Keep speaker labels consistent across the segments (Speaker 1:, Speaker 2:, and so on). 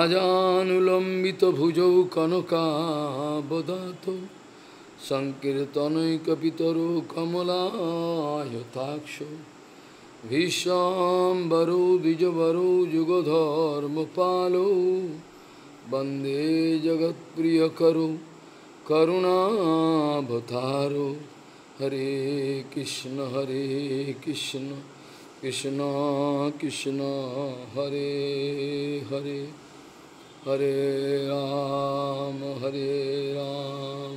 Speaker 1: আজানুলম্বিত ভুজৌ কনকাবদাত সংকীর্তনৈকিতর কমলায়থাক্ষ ভীষ্বরো যুগধর্ম যুগধর্মপালো বন্দে জগৎপ্রিয় করো করুণাবতারো হরে কৃষ্ণ হরে কৃষ্ণ কৃষ্ণ কৃষ্ণ হরে হরে হরে রাম হরে রাম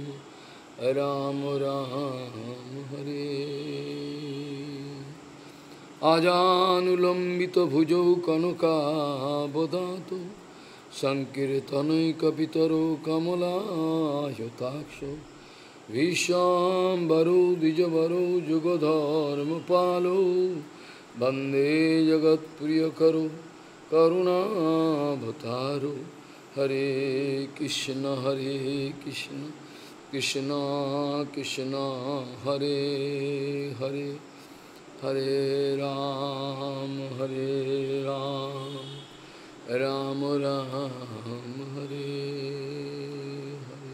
Speaker 1: রাম রাম হরে আজানুলম্বিত ভুজৌ কনকাবদাত সংকীর্তনৈকিতর কমলায়তাক্ষ ভীষাম্বরো দ্বিজবরো যুগধর্ম পালো বন্দে জগৎপ্রিয় করো করুণাভতারো हरे कृष्ण हरे कृष्ण कृष्ण कृष्ण हरे हरे हरे राम हरे राम राम राम हरे हरे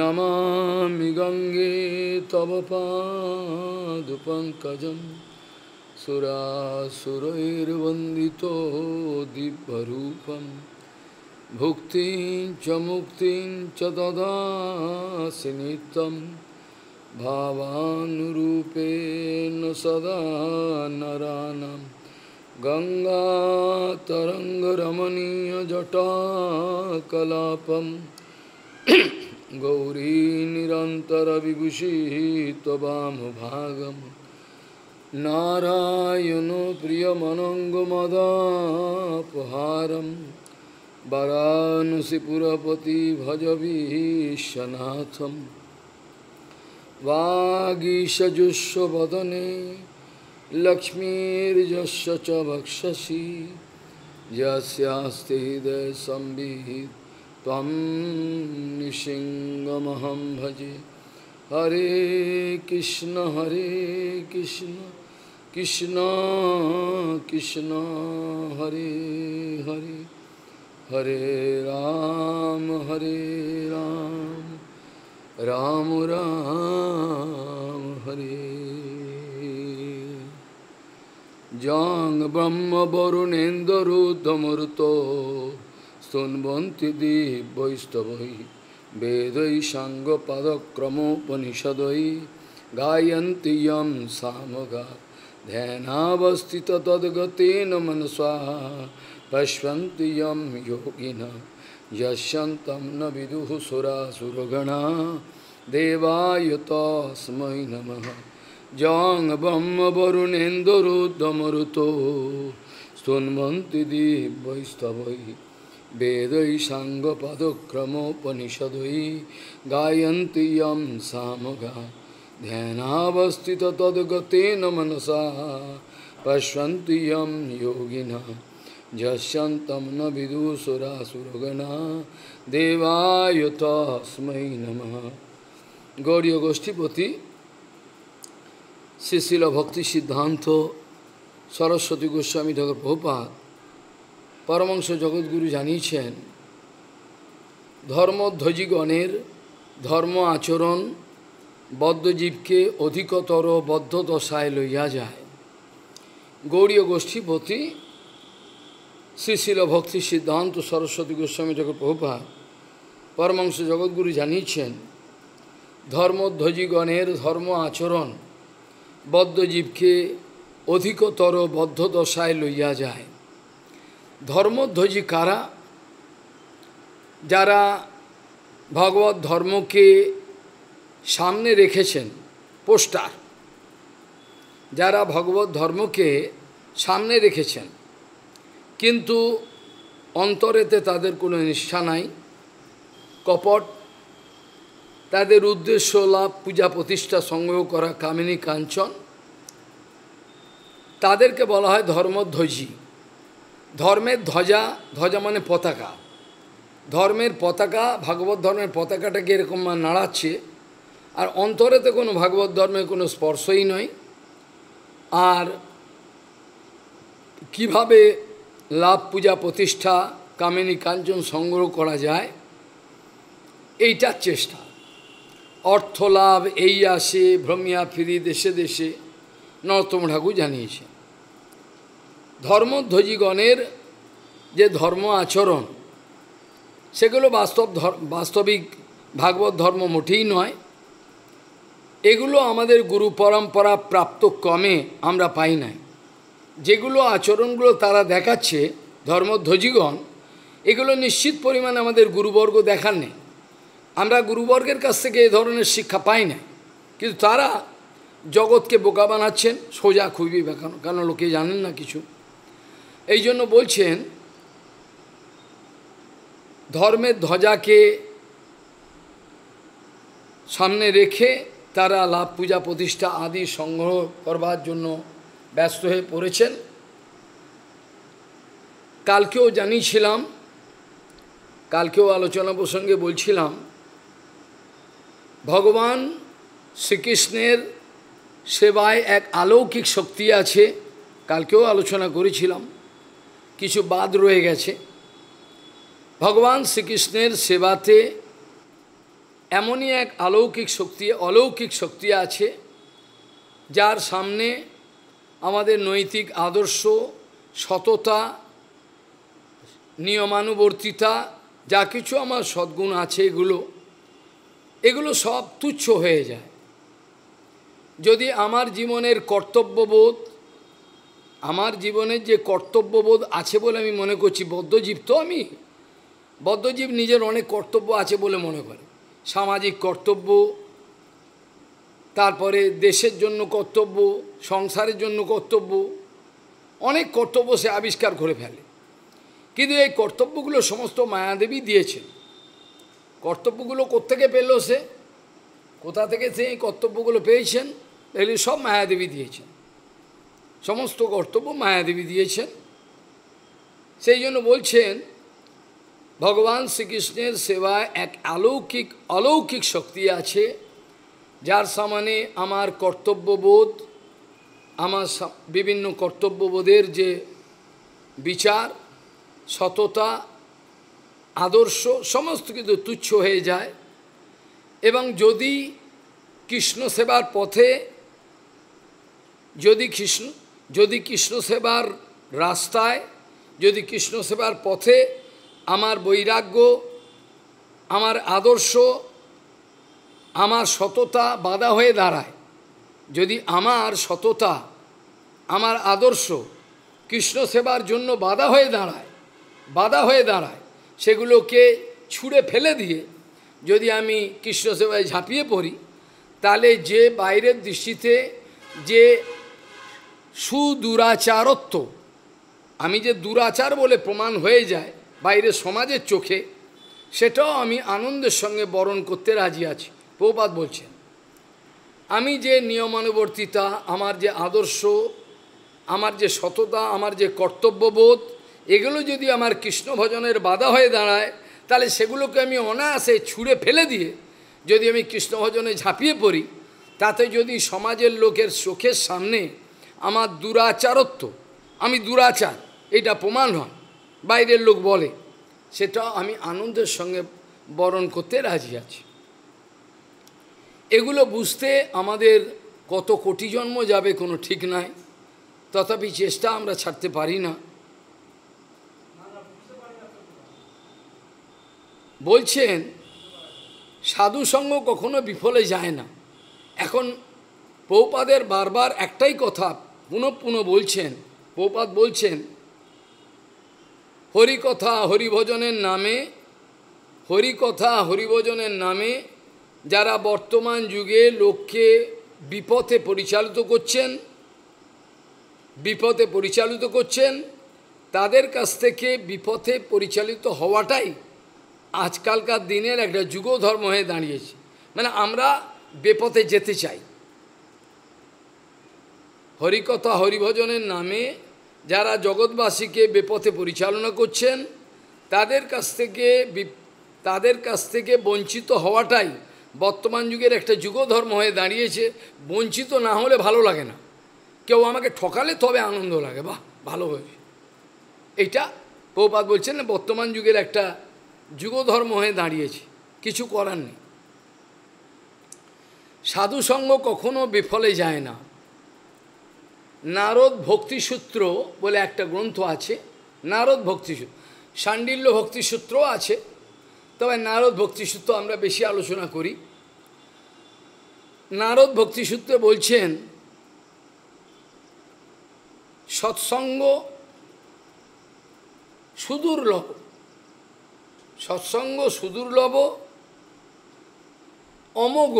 Speaker 1: नमामि गंगे तव पादपङ्कजं सुरासुरैर्वन्दितो दिव्यरूपम् भुक्तिं च मुक्तिं च ददासि नित्यं जटाकलाप सदा नरानं गङ्गातरङ्गरमणीयजटाकलापं गौरीनिरन्तरविभूषिः त्ववामभागम् नारायणो प्रियमनङ्गमदापहारम् वरानसिपुरपति भजवीशनाथं वागीशजुष्वदने लक्ष्मीर्यस्य च भक्षसि यस्यास्ति हृदयसंवित् त्वं निशिङ्गमहं भजे हरे कृष्ण हरे कृष्ण कृष्ण कृष्ण हरे हरे हरे राम हरे राम राम राम हरे जांग ब्रह्म वरुणेन्द्रुतमृतो स्तुन्वन्ति दिवैस्तवै वेदै साङ्गपदक्रमोपनिषदै गायन्ति यं सामगा ध्यानावस्थित तद्गतेन मनस्वा Pashvantiyam yogina yashantam naviduhu sura suragana devayata smai namaha jang bhamma varunendaru damaruto stunmanti divvai stavai vedai sanga padakramo panishadai gayantiyam samaga dhyanavastita tadgate namanasa pashvantiyam yogina যশন্তম ন বিদুসুরা সুরগণা দেবায় তস্মৈ নম গৌরীয় গোষ্ঠীপতি শিশিল ভক্তি সিদ্ধান্ত সরস্বতী গোস্বামী ঠাকুর প্রভুপাত পরমাংশ জগৎগুরু জানিয়েছেন ধর্মধ্বজীগণের ধর্ম আচরণ বদ্ধজীবকে অধিকতর বদ্ধ দশায় লইয়া যায় গৌরীয় গোষ্ঠীপতি শ্রীশিল ভক্তি সিদ্ধান্ত সরস্বতী গোস্বামী ঠাকুর প্রভুপা পরমাংস জগৎগুরু জানিয়েছেন ধর্মধ্বজীগণের ধর্ম আচরণ বদ্ধজীবকে অধিকতর বদ্ধ দশায় লইয়া যায় ধর্মধ্বজী কারা যারা ভগবত ধর্মকে সামনে রেখেছেন পোস্টার যারা ভগবত ধর্মকে সামনে রেখেছেন কিন্তু অন্তরেতে তাদের কোনো নিষ্ঠা নাই কপট তাদের উদ্দেশ্য লাভ পূজা প্রতিষ্ঠা সংগ্রহ করা কামিনী কাঞ্চন তাদেরকে বলা হয় ধর্মধ্বজি ধর্মের ধ্বজা ধ্বজা মানে পতাকা ধর্মের পতাকা ভাগবত ধর্মের পতাকাটাকে এরকম নাড়াচ্ছে আর অন্তরেতে কোনো ভাগবত ধর্মের কোনো স্পর্শই নয় আর কিভাবে লাভ পূজা প্রতিষ্ঠা কামিনী কাঞ্চন সংগ্রহ করা যায় এইটার চেষ্টা অর্থ লাভ এই আসে ভ্রমিয়া ফিরি দেশে দেশে নরতম ঠাকুর জানিয়েছে ধর্মধ্বজীগণের যে ধর্ম আচরণ সেগুলো বাস্তব বাস্তবিক ভাগবত ধর্ম মোটেই নয় এগুলো আমাদের গুরু পরম্পরা প্রাপ্ত কমে আমরা পাই নাই যেগুলো আচরণগুলো তারা দেখাচ্ছে ধর্মধ্বজীগণ এগুলো নিশ্চিত পরিমাণে আমাদের গুরুবর্গ দেখার নেই আমরা গুরুবর্গের কাছ থেকে এ ধরনের শিক্ষা পাই না কিন্তু তারা জগৎকে বোকা বানাচ্ছেন সোজা খুবই বেকানো কেন লোকে জানেন না কিছু এই জন্য বলছেন ধর্মের ধ্বজাকে সামনে রেখে তারা লাভ পূজা প্রতিষ্ঠা আদি সংগ্রহ করবার জন্য ব্যস্ত হয়ে পড়েছেন কালকেও জানিয়েছিলাম কালকেও আলোচনা প্রসঙ্গে বলছিলাম ভগবান শ্রীকৃষ্ণের সেবায় এক আলৌকিক শক্তি আছে কালকেও আলোচনা করেছিলাম কিছু বাদ রয়ে গেছে ভগবান শ্রীকৃষ্ণের সেবাতে এমনই এক আলৌকিক শক্তি অলৌকিক শক্তি আছে যার সামনে আমাদের নৈতিক আদর্শ সততা নিয়মানুবর্তিতা যা কিছু আমার সদ্গুণ আছে এগুলো এগুলো সব তুচ্ছ হয়ে যায় যদি আমার জীবনের কর্তব্যবোধ আমার জীবনের যে কর্তব্যবোধ আছে বলে আমি মনে করছি বদ্ধজীব তো আমি বদ্ধজীব নিজের অনেক কর্তব্য আছে বলে মনে করে সামাজিক কর্তব্য তারপরে দেশের জন্য কর্তব্য সংসারের জন্য কর্তব্য অনেক কর্তব্য সে আবিষ্কার করে ফেলে কিন্তু এই কর্তব্যগুলো সমস্ত মায়াদেবী দিয়েছেন কর্তব্যগুলো কোত্থেকে পেল সে কোথা থেকে সে এই কর্তব্যগুলো পেয়েছেন এগুলি সব মায়াদেবী দিয়েছেন সমস্ত কর্তব্য মায়াদেবী দিয়েছেন সেই জন্য বলছেন ভগবান শ্রীকৃষ্ণের সেবায় এক অলৌকিক অলৌকিক শক্তি আছে যার সামানে আমার কর্তব্যবোধ আমার বিভিন্ন কর্তব্যবোধের যে বিচার সততা আদর্শ সমস্ত কিছু তুচ্ছ হয়ে যায় এবং যদি কৃষ্ণ সেবার পথে যদি কৃষ্ণ যদি কৃষ্ণ সেবার রাস্তায় যদি কৃষ্ণ সেবার পথে আমার বৈরাগ্য আমার আদর্শ আমার সততা বাধা হয়ে দাঁড়ায় যদি আমার সততা আমার আদর্শ কৃষ্ণ সেবার জন্য বাধা হয়ে দাঁড়ায় বাধা হয়ে দাঁড়ায় সেগুলোকে ছুঁড়ে ফেলে দিয়ে যদি আমি কৃষ্ণ সেবায় ঝাঁপিয়ে পড়ি তাহলে যে বাইরের দৃষ্টিতে যে সুদুরাচারত্ব আমি যে দুরাচার বলে প্রমাণ হয়ে যায় বাইরে সমাজের চোখে সেটাও আমি আনন্দের সঙ্গে বরণ করতে রাজি আছি প্রপাত বলছেন আমি যে নিয়মানুবর্তিতা আমার যে আদর্শ আমার যে সততা আমার যে কর্তব্যবোধ এগুলো যদি আমার কৃষ্ণ ভজনের বাধা হয়ে দাঁড়ায় তাহলে সেগুলোকে আমি অনায়াসে ছুঁড়ে ফেলে দিয়ে যদি আমি কৃষ্ণ ভজনে ঝাঁপিয়ে পড়ি তাতে যদি সমাজের লোকের চোখের সামনে আমার দুরাচারত্ব আমি দুরাচার এটা প্রমাণ হয় বাইরের লোক বলে সেটা আমি আনন্দের সঙ্গে বরণ করতে রাজি আছি এগুলো বুঝতে আমাদের কত কোটি জন্ম যাবে কোনো ঠিক নাই তথাপি চেষ্টা আমরা ছাড়তে পারি না বলছেন সাধু সঙ্গ কখনো বিফলে যায় না এখন পৌপাদের বারবার একটাই কথা পুনঃ পুনঃ বলছেন পৌপাদ বলছেন হরিকথা হরিভজনের নামে হরিকথা হরিভজনের নামে যারা বর্তমান যুগে লোককে বিপথে পরিচালিত করছেন বিপথে পরিচালিত করছেন তাদের কাছ থেকে বিপথে পরিচালিত হওয়াটাই আজকালকার দিনের একটা যুগ ধর্ম হয়ে দাঁড়িয়েছে মানে আমরা বেপথে যেতে চাই হরিকথা হরিভজনের নামে যারা জগৎবাসীকে বেপথে পরিচালনা করছেন তাদের কাছ থেকে তাদের কাছ থেকে বঞ্চিত হওয়াটাই বর্তমান যুগের একটা যুগ ধর্ম হয়ে দাঁড়িয়েছে বঞ্চিত না হলে ভালো লাগে না কেউ আমাকে ঠকালে তবে আনন্দ লাগে বাহ ভালো হয়ে এটা প্রপাত বলছেন না বর্তমান যুগের একটা যুগ ধর্ম হয়ে দাঁড়িয়েছে কিছু করার নেই সাধুসঙ্গ কখনো বিফলে যায় না নারদ ভক্তিসূত্র বলে একটা গ্রন্থ আছে নারদ ভক্তিসূত্র সাণ্ডিল্য ভক্তিসূত্রও আছে তবে নারদ ভক্তিসূত্র আমরা বেশি আলোচনা করি নারদ ভক্তিসূত্রে বলছেন সৎসঙ্গ সুদুর্লভ সৎসঙ্গ সুদুর্লভ অমোঘ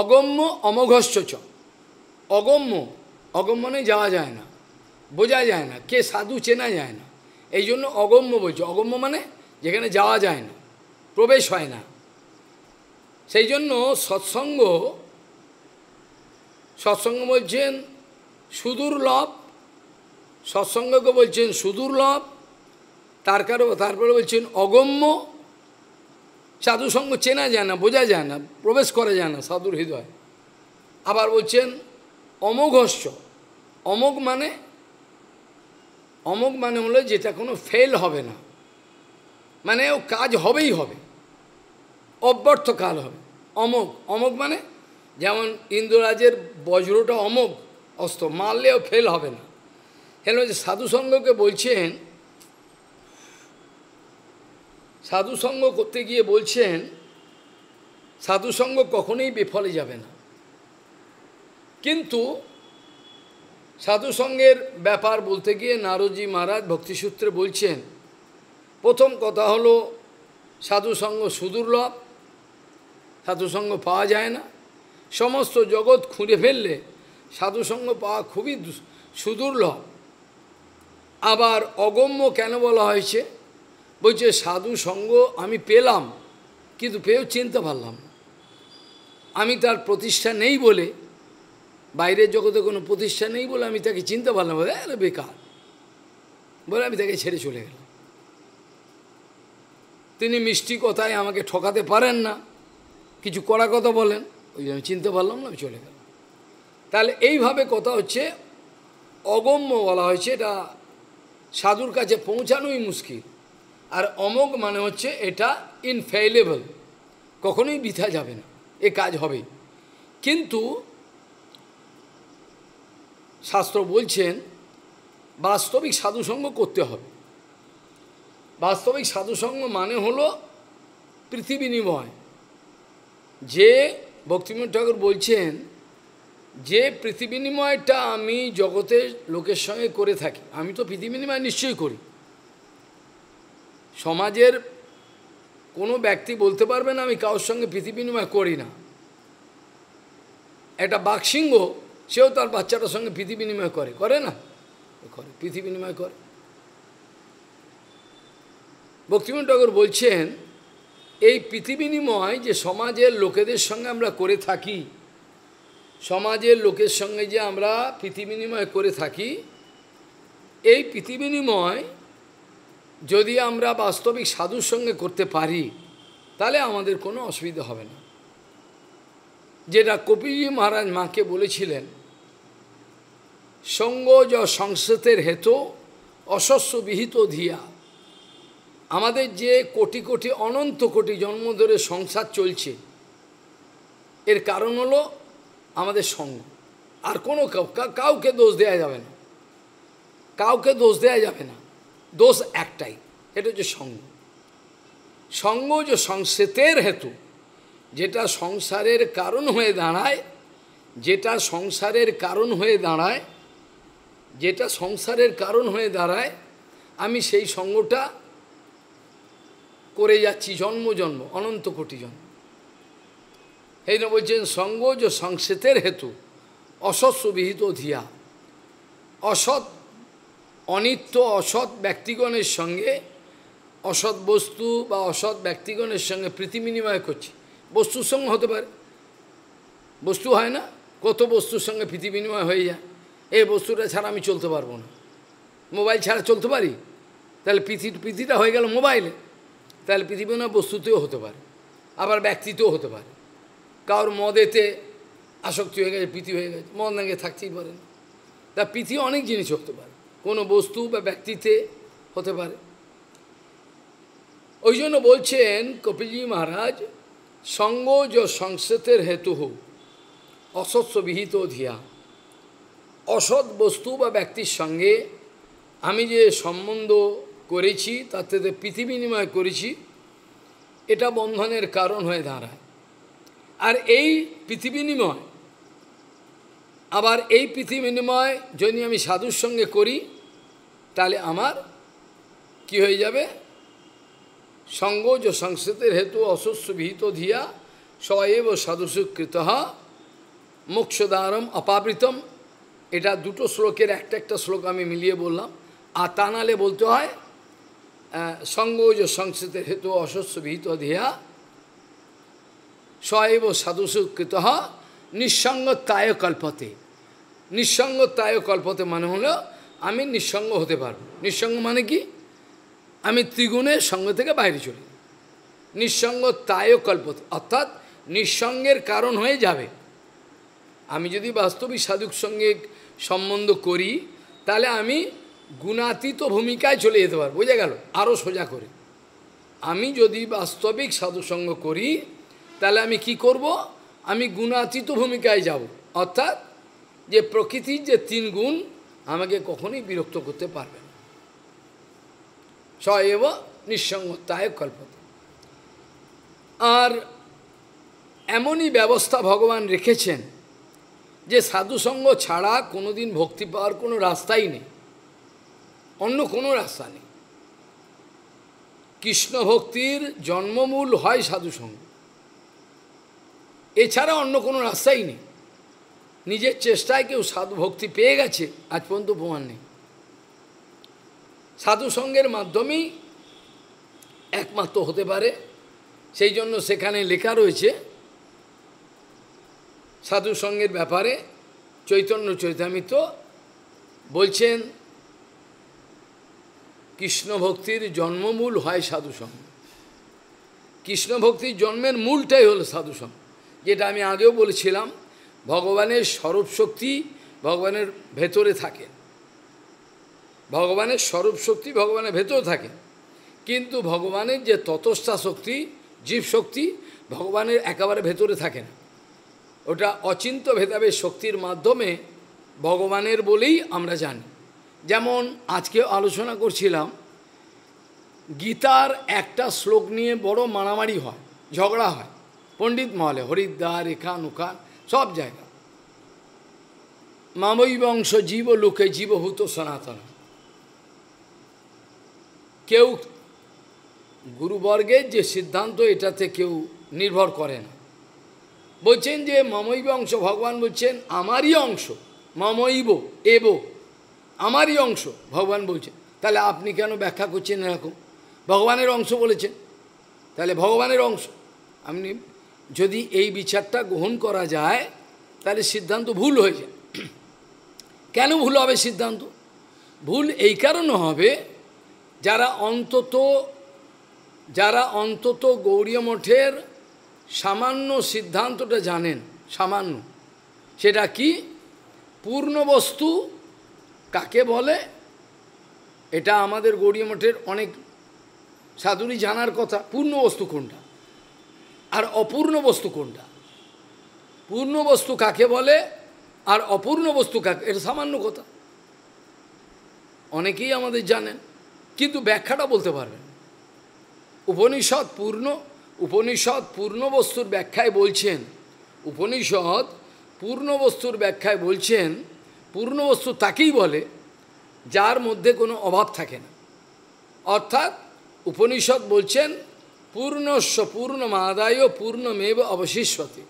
Speaker 1: অগম্য অমঘশ্চচ অগম্য অগম্যনে যাওয়া যায় না বোঝা যায় না কে সাধু চেনা যায় না এই জন্য অগম্য বলছে অগম্য মানে যেখানে যাওয়া যায় না প্রবেশ হয় না সেই জন্য সৎসঙ্গ সৎসঙ্গ বলছেন সুদূর্লভ সৎসঙ্গকে বলছেন সুদূর্লভ তার কারো তারপরে বলছেন অগম্য সাধুসঙ্গ চেনা যায় না বোঝা যায় না প্রবেশ করা যায় না সাধুর হৃদয় আবার বলছেন অমোঘস্য অমোঘ মানে অমোঘ মানে হলো যেটা কোনো ফেল হবে না মানে ও কাজ হবেই হবে অব্যর্থ কাল হবে অমোঘ অমোঘ মানে যেমন ইন্দ্ররাজের বজ্রটা অমোঘ অস্ত্র মারলেও ফেল হবে না কেন যে সাধুসঙ্গকে বলছেন সাধুসঙ্গ করতে গিয়ে বলছেন সাধুসঙ্গ কখনোই বিফলে যাবে না কিন্তু সাধুসঙ্গের ব্যাপার বলতে গিয়ে নারদজি মহারাজ ভক্তিসূত্রে বলছেন প্রথম কথা হলো সাধুসঙ্গ সুদুর্লভ সাধুসঙ্গ পাওয়া যায় না সমস্ত জগৎ খুঁড়ে ফেললে সাধুসঙ্গ পাওয়া খুবই সুদুর্লভ আবার অগম্য কেন বলা হয়েছে বলছে সাধু সঙ্গ আমি পেলাম কিন্তু পেয়েও চিনতে পারলাম আমি তার প্রতিষ্ঠা নেই বলে বাইরের জগতে কোনো প্রতিষ্ঠা নেই বলে আমি তাকে চিনতে পারলাম বলে বেকার বলে আমি তাকে ছেড়ে চলে গেলাম তিনি মিষ্টি কথায় আমাকে ঠকাতে পারেন না কিছু করা কথা বলেন ওই জন্য চিনতে পারলাম না আমি চলে গেলাম তাহলে এইভাবে কথা হচ্ছে অগম্য বলা হয়েছে এটা সাধুর কাছে পৌঁছানোই মুশকিল আর অমোঘ মানে হচ্ছে এটা ইনফেইলেবল কখনোই বৃথা যাবে না এ কাজ হবে কিন্তু শাস্ত্র বলছেন বাস্তবিক সাধুসঙ্গ করতে হবে বাস্তবিক সাধুসঙ্গ মানে হলো পৃথিবী নিময় যে ভক্তিমোহন ঠাকুর বলছেন যে পৃথিবী নিময়টা আমি জগতের লোকের সঙ্গে করে থাকি আমি তো পৃথিবী নিময় নিশ্চয়ই করি সমাজের কোনো ব্যক্তি বলতে পারবে না আমি কারোর সঙ্গে পৃথিবী বিনিময় করি না একটা বাঘসিংহ সেও তার বাচ্চাটার সঙ্গে পৃথিবী বিনিময় করে করে না করে পৃথিবী বিনিময় করে ভক্তিমন ঠাকুর বলছেন এই পৃথিবিনিময় যে সমাজের লোকেদের সঙ্গে আমরা করে থাকি সমাজের লোকের সঙ্গে যে আমরা পৃথিবিনিময় করে থাকি এই পৃথিবিনিময় যদি আমরা বাস্তবিক সাধুর সঙ্গে করতে পারি তাহলে আমাদের কোনো অসুবিধা হবে না যেটা কপিজি মহারাজ মাকে বলেছিলেন সঙ্গ য সংসতের হেতু অশস্য বিহিত ধিয়া আমাদের যে কোটি কোটি অনন্ত কোটি জন্ম ধরে সংসার চলছে এর কারণ হলো আমাদের সঙ্গ আর কোনো কাউকে দোষ দেয়া যাবে না কাউকে দোষ দেয়া যাবে না দোষ একটাই এটা হচ্ছে সঙ্গ সঙ্গ যে সংসেতের হেতু যেটা সংসারের কারণ হয়ে দাঁড়ায় যেটা সংসারের কারণ হয়ে দাঁড়ায় যেটা সংসারের কারণ হয়ে দাঁড়ায় আমি সেই সঙ্গটা করে যাচ্ছি জন্ম জন্ম অনন্ত কোটি জন্ম এই জন্য বলছেন যে সংসেতের হেতু অসৎ বিহিত ধিয়া অসৎ অনিত্য অসৎ ব্যক্তিগণের সঙ্গে অসৎ বস্তু বা অসৎ ব্যক্তিগণের সঙ্গে প্রীতি বিনিময় করছি বস্তুর সঙ্গে হতে পারে বস্তু হয় না কত বস্তুর সঙ্গে প্রীতি বিনিময় হয়ে যায় এই বস্তুটা ছাড়া আমি চলতে পারবো না মোবাইল ছাড়া চলতে পারি তাহলে পৃথি পৃথিটা হয়ে গেল মোবাইলে তাহলে পৃথিবী না বস্তুতেও হতে পারে আবার ব্যক্তিতেও হতে পারে কারোর মদেতে আসক্তি হয়ে গেছে পৃথি হয়ে গেছে মদ নাগে থাকতেই পারে না তা পৃথিবী অনেক জিনিস হতে পারে কোনো বস্তু বা ব্যক্তিতে হতে পারে ওই জন্য বলছেন কপিলজি মহারাজ সঙ্গ য সংসেতের হেতু হোক অসৎসবিহিত ধিয়া অসৎ বস্তু বা ব্যক্তির সঙ্গে আমি যে সম্বন্ধ করেছি তার থেকে পৃথিবী বিনিময় করেছি এটা বন্ধনের কারণ হয়ে দাঁড়ায় আর এই পৃথিবী বিনিময় আবার এই পৃথিবী বিনিময় যদি আমি সাধুর সঙ্গে করি তাহলে আমার কি হয়ে যাবে সঙ্গ যে সংস্কৃতের হেতু অশস্য বিহিত ধিয়া সয়েব সাধুসুকৃত মোক্ষদারম অপাবৃতম এটা দুটো শ্লোকের একটা একটা শ্লোক আমি মিলিয়ে বললাম আর তা নালে বলতে হয় সঙ্গজ সংস্কৃতের হেতু অসস্য বিহিত ধিয়া সএব সাধুসুকৃত নিঃসঙ্গ তায় কল্পতে নিঃসঙ্গ তায় কল্পতে মানে হলো আমি নিঃসঙ্গ হতে পারব নিঃসঙ্গ মানে কি আমি ত্রিগুণের সঙ্গ থেকে বাইরে চলি নিঃসঙ্গ তায় কল্পতে অর্থাৎ নিঃসঙ্গের কারণ হয়ে যাবে আমি যদি বাস্তবিক সাধুক সঙ্গে সম্বন্ধ করি তাহলে আমি গুণাতীত ভূমিকায় চলে যেতে পারবো বোঝা গেল আরও সোজা করে আমি যদি বাস্তবিক সাধুসঙ্গ করি তাহলে আমি কি করব আমি গুণাতীত ভূমিকায় যাব অর্থাৎ যে প্রকৃতির যে তিন গুণ আমাকে কখনোই বিরক্ত করতে পারবে না সএব নিঃসঙ্গতায় কল্পতে আর এমনই ব্যবস্থা ভগবান রেখেছেন যে সাধুসঙ্গ ছাড়া কোনোদিন ভক্তি পাওয়ার কোনো রাস্তাই নেই অন্য কোনো রাস্তা নেই কৃষ্ণ ভক্তির জন্মমূল হয় সাধুসঙ্গ এছাড়া অন্য কোনো রাস্তাই নেই নিজের চেষ্টায় কেউ সাধু ভক্তি পেয়ে গেছে আজ পর্যন্ত প্রমাণ নেই সাধুসঙ্গের মাধ্যমেই একমাত্র হতে পারে সেই জন্য সেখানে লেখা রয়েছে সাধুসঙ্গের ব্যাপারে চৈতন্য চৈতামিত বলছেন কৃষ্ণ ভক্তির জন্মমূল হয় সাধুসঙ্গ কৃষ্ণ ভক্তির জন্মের মূলটাই হলো সাধুসঙ্গ যেটা আমি আগেও বলেছিলাম ভগবানের স্বরূপ শক্তি ভগবানের ভেতরে থাকে ভগবানের স্বরূপ শক্তি ভগবানের ভেতরে থাকে কিন্তু ভগবানের যে ততস্থা শক্তি জীব শক্তি ভগবানের একেবারে ভেতরে থাকে না ওটা অচিন্ত ভেদাবের শক্তির মাধ্যমে ভগবানের বলেই আমরা জানি যেমন আজকে আলোচনা করছিলাম গীতার একটা শ্লোক নিয়ে বড় মারামারি হয় ঝগড়া হয় পণ্ডিত মহলে হরিদ্বার এখান ওখান সব জায়গা মামই বংশ জীব লোকে জীবভূত সনাতন কেউ গুরুবর্গের যে সিদ্ধান্ত এটাতে কেউ নির্ভর করে না বলছেন যে মামৈব অংশ ভগবান বলছেন আমারই অংশ মামৈব এব আমারই অংশ ভগবান বলছেন তাহলে আপনি কেন ব্যাখ্যা করছেন এরকম ভগবানের অংশ বলেছেন তাহলে ভগবানের অংশ আপনি যদি এই বিচারটা গ্রহণ করা যায় তাহলে সিদ্ধান্ত ভুল হয়ে যায় কেন ভুল হবে সিদ্ধান্ত ভুল এই কারণে হবে যারা অন্তত যারা অন্তত গৌরী মঠের সামান্য সিদ্ধান্তটা জানেন সামান্য সেটা কি পূর্ণ বস্তু কাকে বলে এটা আমাদের গৌরী মঠের অনেক সাধুরি জানার কথা পূর্ণ বস্তু কোনটা আর অপূর্ণ বস্তু কোনটা পূর্ণ বস্তু কাকে বলে আর অপূর্ণ বস্তু কাকে এটা সামান্য কথা অনেকেই আমাদের জানেন কিন্তু ব্যাখ্যাটা বলতে পারবেন উপনিষদ পূর্ণ উপনিষদ পূর্ণ বস্তুর ব্যাখ্যায় বলছেন উপনিষদ পূর্ণ বস্তুর ব্যাখ্যায় বলছেন পূর্ণ বস্তু তাকেই বলে যার মধ্যে কোনো অভাব থাকে না অর্থাৎ উপনিষদ বলছেন পূর্ণস্ব পূর্ণ মাদায় পূর্ণমেব অবশিষ্যতে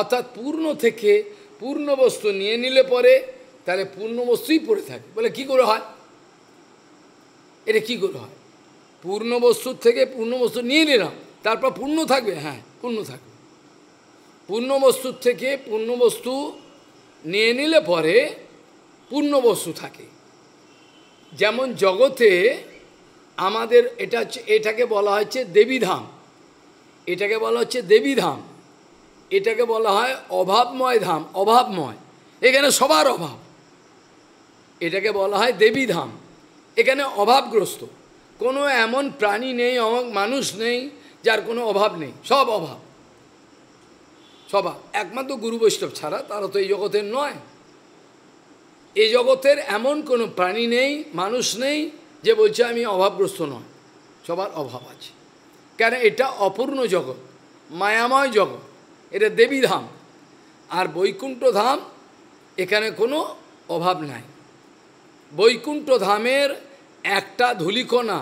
Speaker 1: অর্থাৎ পূর্ণ থেকে পূর্ণ বস্তু নিয়ে নিলে পরে তাহলে পূর্ণ বস্তুই পড়ে থাকে বলে কি করে হয় এটা কি করে হয় পূর্ণ বস্তুর থেকে পূর্ণ বস্তু নিয়ে নিলাম তারপর পূর্ণ থাকবে হ্যাঁ পূর্ণ থাকবে পূর্ণ বস্তুর থেকে পূর্ণ বস্তু নিয়ে নিলে পরে পূর্ণ বস্তু থাকে যেমন জগতে আমাদের এটা এটাকে বলা হচ্ছে দেবীধাম এটাকে বলা হচ্ছে দেবীধাম এটাকে বলা হয় অভাবময় ধাম অভাবময় এখানে সবার অভাব এটাকে বলা হয় দেবীধাম এখানে অভাবগ্রস্ত কোনো এমন প্রাণী নেই মানুষ নেই যার কোনো অভাব নেই সব অভাব সবা একমাত্র গুরু বৈষ্ণব ছাড়া তারা তো এই জগতের নয় এ জগতের এমন কোনো প্রাণী নেই মানুষ নেই যে বলছে আমি অভাবগ্রস্ত নয় সবার অভাব আছে কেন এটা অপূর্ণ জগৎ মায়াময় জগৎ এটা দেবীধাম আর বৈকুণ্ঠ ধাম এখানে কোনো অভাব নাই বৈকুণ্ঠ ধামের একটা ধুলিকণা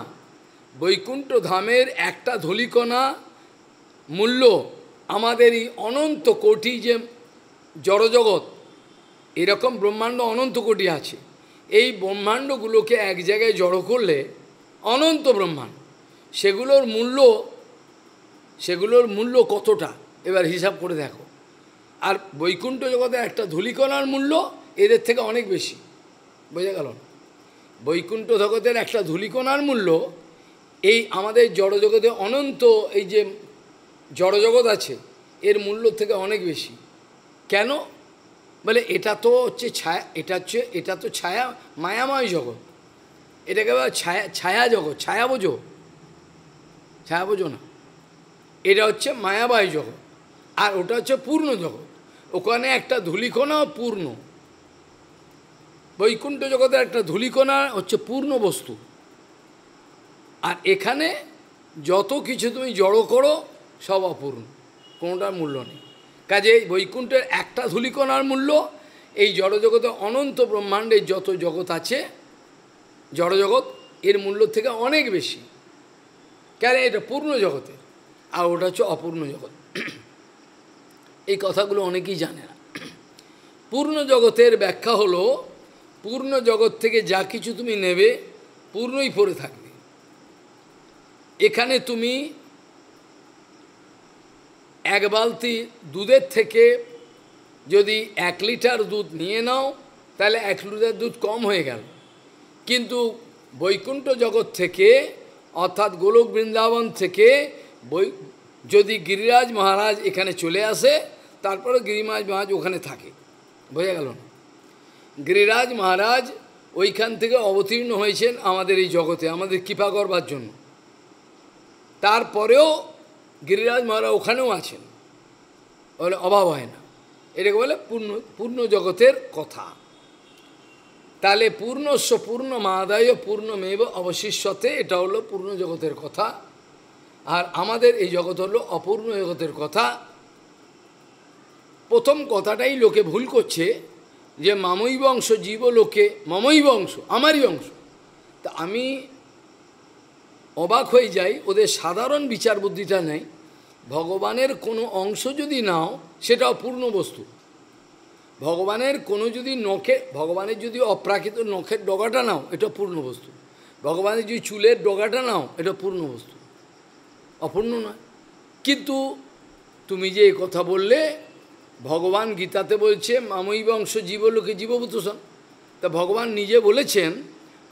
Speaker 1: বৈকুণ্ঠ ধামের একটা ধুলিকণা মূল্য আমাদের এই অনন্ত কোটি যে জড়জগত এরকম ব্রহ্মাণ্ড অনন্ত কোটি আছে এই ব্রহ্মাণ্ডগুলোকে এক জায়গায় জড়ো করলে অনন্ত ব্রহ্মাণ্ড সেগুলোর মূল্য সেগুলোর মূল্য কতটা এবার হিসাব করে দেখো আর বৈকুণ্ঠ জগতে একটা ধুলিকণার মূল্য এদের থেকে অনেক বেশি বোঝা গেল বৈকুণ্ঠ জগতের একটা ধুলিকণার মূল্য এই আমাদের জড়জগতে অনন্ত এই যে জড়জগৎ আছে এর মূল্য থেকে অনেক বেশি কেন বলে এটা তো হচ্ছে ছায়া এটা হচ্ছে এটা তো ছায়া মায়াময় জগৎ এটাকে ছায়া ছায়া জগৎ ছায়া বোঝো ছায়া বোঝো না এটা হচ্ছে মায়াবায় জগৎ আর ওটা হচ্ছে পূর্ণ জগৎ ওখানে একটা ধুলিকোনা পূর্ণ বৈকুণ্ঠ জগতের একটা ধুলিকোনা হচ্ছে পূর্ণ বস্তু আর এখানে যত কিছু তুমি জড়ো করো সব অপূর্ণ কোনোটার মূল্য নেই কাজেই বৈকুণ্ঠের একটা ধুলিকণার মূল্য এই জড়জগতে অনন্ত ব্রহ্মাণ্ডের যত জগৎ আছে জড়জগৎ এর মূল্য থেকে অনেক বেশি কেন এটা পূর্ণ জগতে আর ওটা হচ্ছে অপূর্ণ জগৎ এই কথাগুলো অনেকেই জানে না পূর্ণ জগতের ব্যাখ্যা হলো পূর্ণ জগৎ থেকে যা কিছু তুমি নেবে পূর্ণই পড়ে থাকবে এখানে তুমি এক বালতি দুধের থেকে যদি এক লিটার দুধ নিয়ে নাও তাহলে এক লিটার দুধ কম হয়ে গেল কিন্তু বৈকুণ্ঠ জগৎ থেকে অর্থাৎ গোলক বৃন্দাবন থেকে বৈ যদি গিরিরাজ মহারাজ এখানে চলে আসে তারপরে গিরিমাজ মহারাজ ওখানে থাকে বোঝা গেল না গিরিরাজ মহারাজ ওইখান থেকে অবতীর্ণ হয়েছেন আমাদের এই জগতে আমাদের কৃপা করবার জন্য তারপরেও গিরিরাজ মহারাজ ওখানেও আছেন বলে অভাব হয় না এটাকে বলে পূর্ণ পূর্ণ জগতের কথা তাহলে পূর্ণস্ব পূর্ণ মাদায় পূর্ণমেব অবশিষ্যতে এটা হলো পূর্ণ জগতের কথা আর আমাদের এই জগৎ হলো অপূর্ণ জগতের কথা প্রথম কথাটাই লোকে ভুল করছে যে মামই বংশ জীবলোকে মমই বংশ আমারই অংশ তা আমি অবাক হয়ে যাই ওদের সাধারণ বিচার বুদ্ধিটা নেই ভগবানের কোনো অংশ যদি নাও সেটাও পূর্ণ বস্তু ভগবানের কোনো যদি নখে ভগবানের যদি অপ্রাকৃত নখের ডগাটা নাও এটা পূর্ণ বস্তু ভগবানের যদি চুলের ডগাটা নাও এটা পূর্ণ বস্তু অপূর্ণ নয় কিন্তু তুমি যে কথা বললে ভগবান গীতাতে বলছে মামই অংশ জীবলোকে জীবভূতষণ তা ভগবান নিজে বলেছেন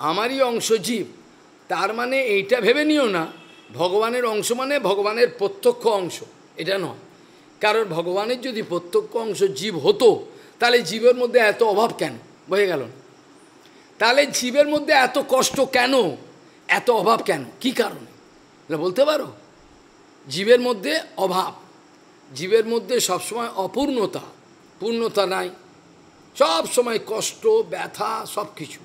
Speaker 1: আমারই অংশ জীব তার মানে এইটা ভেবে নিও না ভগবানের অংশ মানে ভগবানের প্রত্যক্ষ অংশ এটা নয় কারণ ভগবানের যদি প্রত্যক্ষ অংশ জীব হতো তাহলে জীবের মধ্যে এত অভাব কেন বোঝা গেল তাহলে জীবের মধ্যে এত কষ্ট কেন এত অভাব কেন কি কারণ বলতে পারো জীবের মধ্যে অভাব জীবের মধ্যে সবসময় অপূর্ণতা পূর্ণতা নাই সব সময় কষ্ট ব্যথা সব কিছু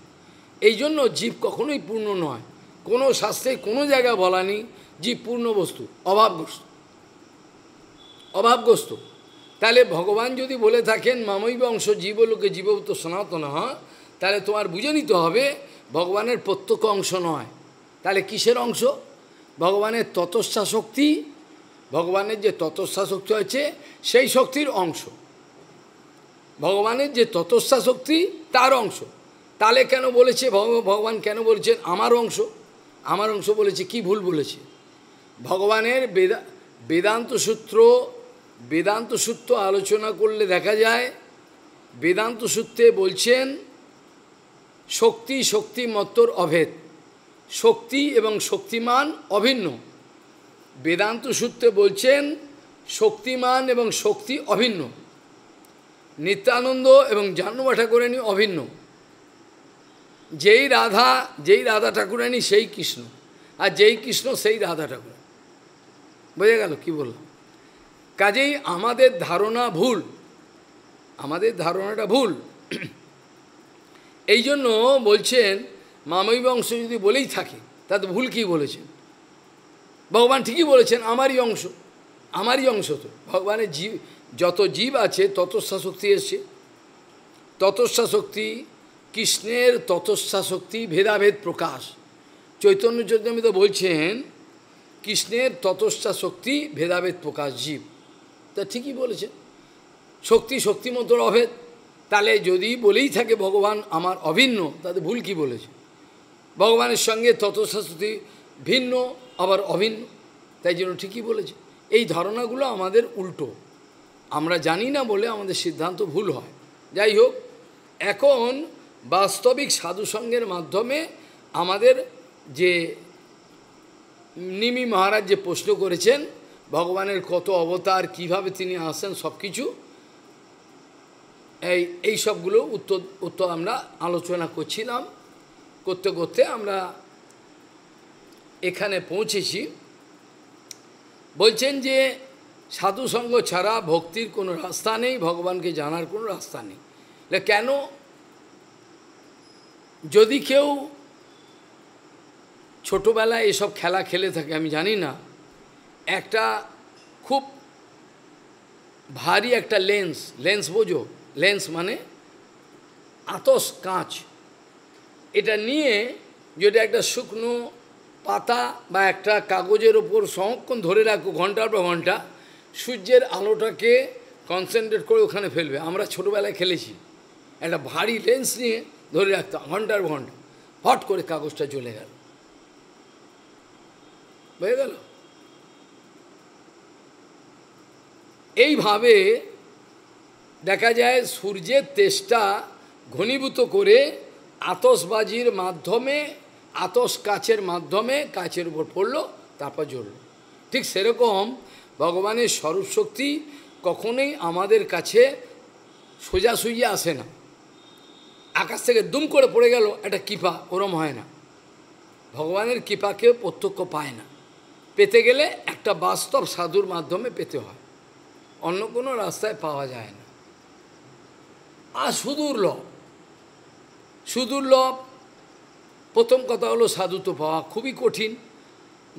Speaker 1: এই জন্য জীব কখনোই পূর্ণ নয় কোনো শাস্ত্রে কোনো জায়গায় বলা নেই জীব পূর্ণ বস্তু অভাবগ্রস্ত অভাবগ্রস্ত তাহলে ভগবান যদি বলে থাকেন মামৈব অংশ জীবলোকে জীবত সনাতন হয় তাহলে তোমার বুঝে নিতে হবে ভগবানের প্রত্যক্ষ অংশ নয় তাহলে কিসের অংশ ভগবানের ততস্বা শক্তি ভগবানের যে ততস্বা শক্তি হয়েছে সেই শক্তির অংশ ভগবানের যে ততস্বা শক্তি তার অংশ তাহলে কেন বলেছে ভগবান কেন বলছেন আমার অংশ আমার অংশ বলেছে কি ভুল বলেছে ভগবানের বেদা বেদান্ত সূত্র বেদান্ত সূত্র আলোচনা করলে দেখা যায় বেদান্ত সূত্রে বলছেন শক্তি শক্তি মত্তর অভেদ শক্তি এবং শক্তিমান অভিন্ন বেদান্ত সূত্রে বলছেন শক্তিমান এবং শক্তি অভিন্ন নিত্যানন্দ এবং জাহ্নবা ঠাকুরানি অভিন্ন যেই রাধা যেই রাধা ঠাকুরানি সেই কৃষ্ণ আর যেই কৃষ্ণ সেই রাধা ঠাকুর বোঝা গেল কি বললাম কাজেই আমাদের ধারণা ভুল আমাদের ধারণাটা ভুল এই জন্য বলছেন মামই বংশ যদি বলেই থাকে তাতে ভুল কি বলেছেন ভগবান ঠিকই বলেছেন আমারই অংশ আমারই অংশ তো ভগবানের জীব যত জীব আছে তত শাসক্তি এসছে তত শাসক্তি কৃষ্ণের ততস্থা শক্তি ভেদাভেদ প্রকাশ চৈতন্য চৈতন্য তো বলছেন কৃষ্ণের ততস্থা শক্তি ভেদাভেদ প্রকাশ জীব তা ঠিকই বলেছে শক্তি শক্তি মতো অভেদ তাহলে যদি বলেই থাকে ভগবান আমার অভিন্ন তাতে ভুল কি বলেছে ভগবানের সঙ্গে ততস্থা শক্তি ভিন্ন আবার অভিন্ন তাই জন্য ঠিকই বলেছে এই ধারণাগুলো আমাদের উল্টো আমরা জানি না বলে আমাদের সিদ্ধান্ত ভুল হয় যাই হোক এখন বাস্তবিক সাধুসঙ্গের মাধ্যমে আমাদের যে নিমি মহারাজ যে প্রশ্ন করেছেন ভগবানের কত অবতার কিভাবে তিনি আসেন সব কিছু এই এই সবগুলো উত্তর উত্তর আমরা আলোচনা করছিলাম করতে করতে আমরা এখানে পৌঁছেছি বলছেন যে সাধুসঙ্গ ছাড়া ভক্তির কোনো রাস্তা নেই ভগবানকে জানার কোনো রাস্তা নেই কেন যদি কেউ ছোটোবেলায় এসব খেলা খেলে থাকে আমি জানি না একটা খুব ভারী একটা লেন্স লেন্স বোঝো লেন্স মানে আতস কাঁচ এটা নিয়ে যদি একটা শুকনো পাতা বা একটা কাগজের ওপর সংরক্ষণ ধরে রাখো ঘন্টার পর ঘন্টা সূর্যের আলোটাকে কনসেন্ট্রেট করে ওখানে ফেলবে আমরা ছোটোবেলায় খেলেছি একটা ভারী লেন্স নিয়ে ধরে রাখতাম ঘন্টার ঘন্টা হট করে কাগজটা চলে গেল হয়ে গেল এইভাবে দেখা যায় সূর্যের তেষ্টা ঘনীভূত করে আতসবাজির মাধ্যমে আতস কাচের মাধ্যমে কাচের উপর পড়ল তারপর জ্বলল ঠিক সেরকম ভগবানের স্বরূপ শক্তি কখনোই আমাদের কাছে সোজাসুজি আসে না আকাশ থেকে দুম করে পড়ে গেল একটা কৃপা ওরম হয় না ভগবানের কেউ প্রত্যক্ষ পায় না পেতে গেলে একটা বাস্তব সাধুর মাধ্যমে পেতে হয় অন্য কোনো রাস্তায় পাওয়া যায় না আর সুদূর সুদুর্লভ প্রথম কথা হলো সাধু তো পাওয়া খুবই কঠিন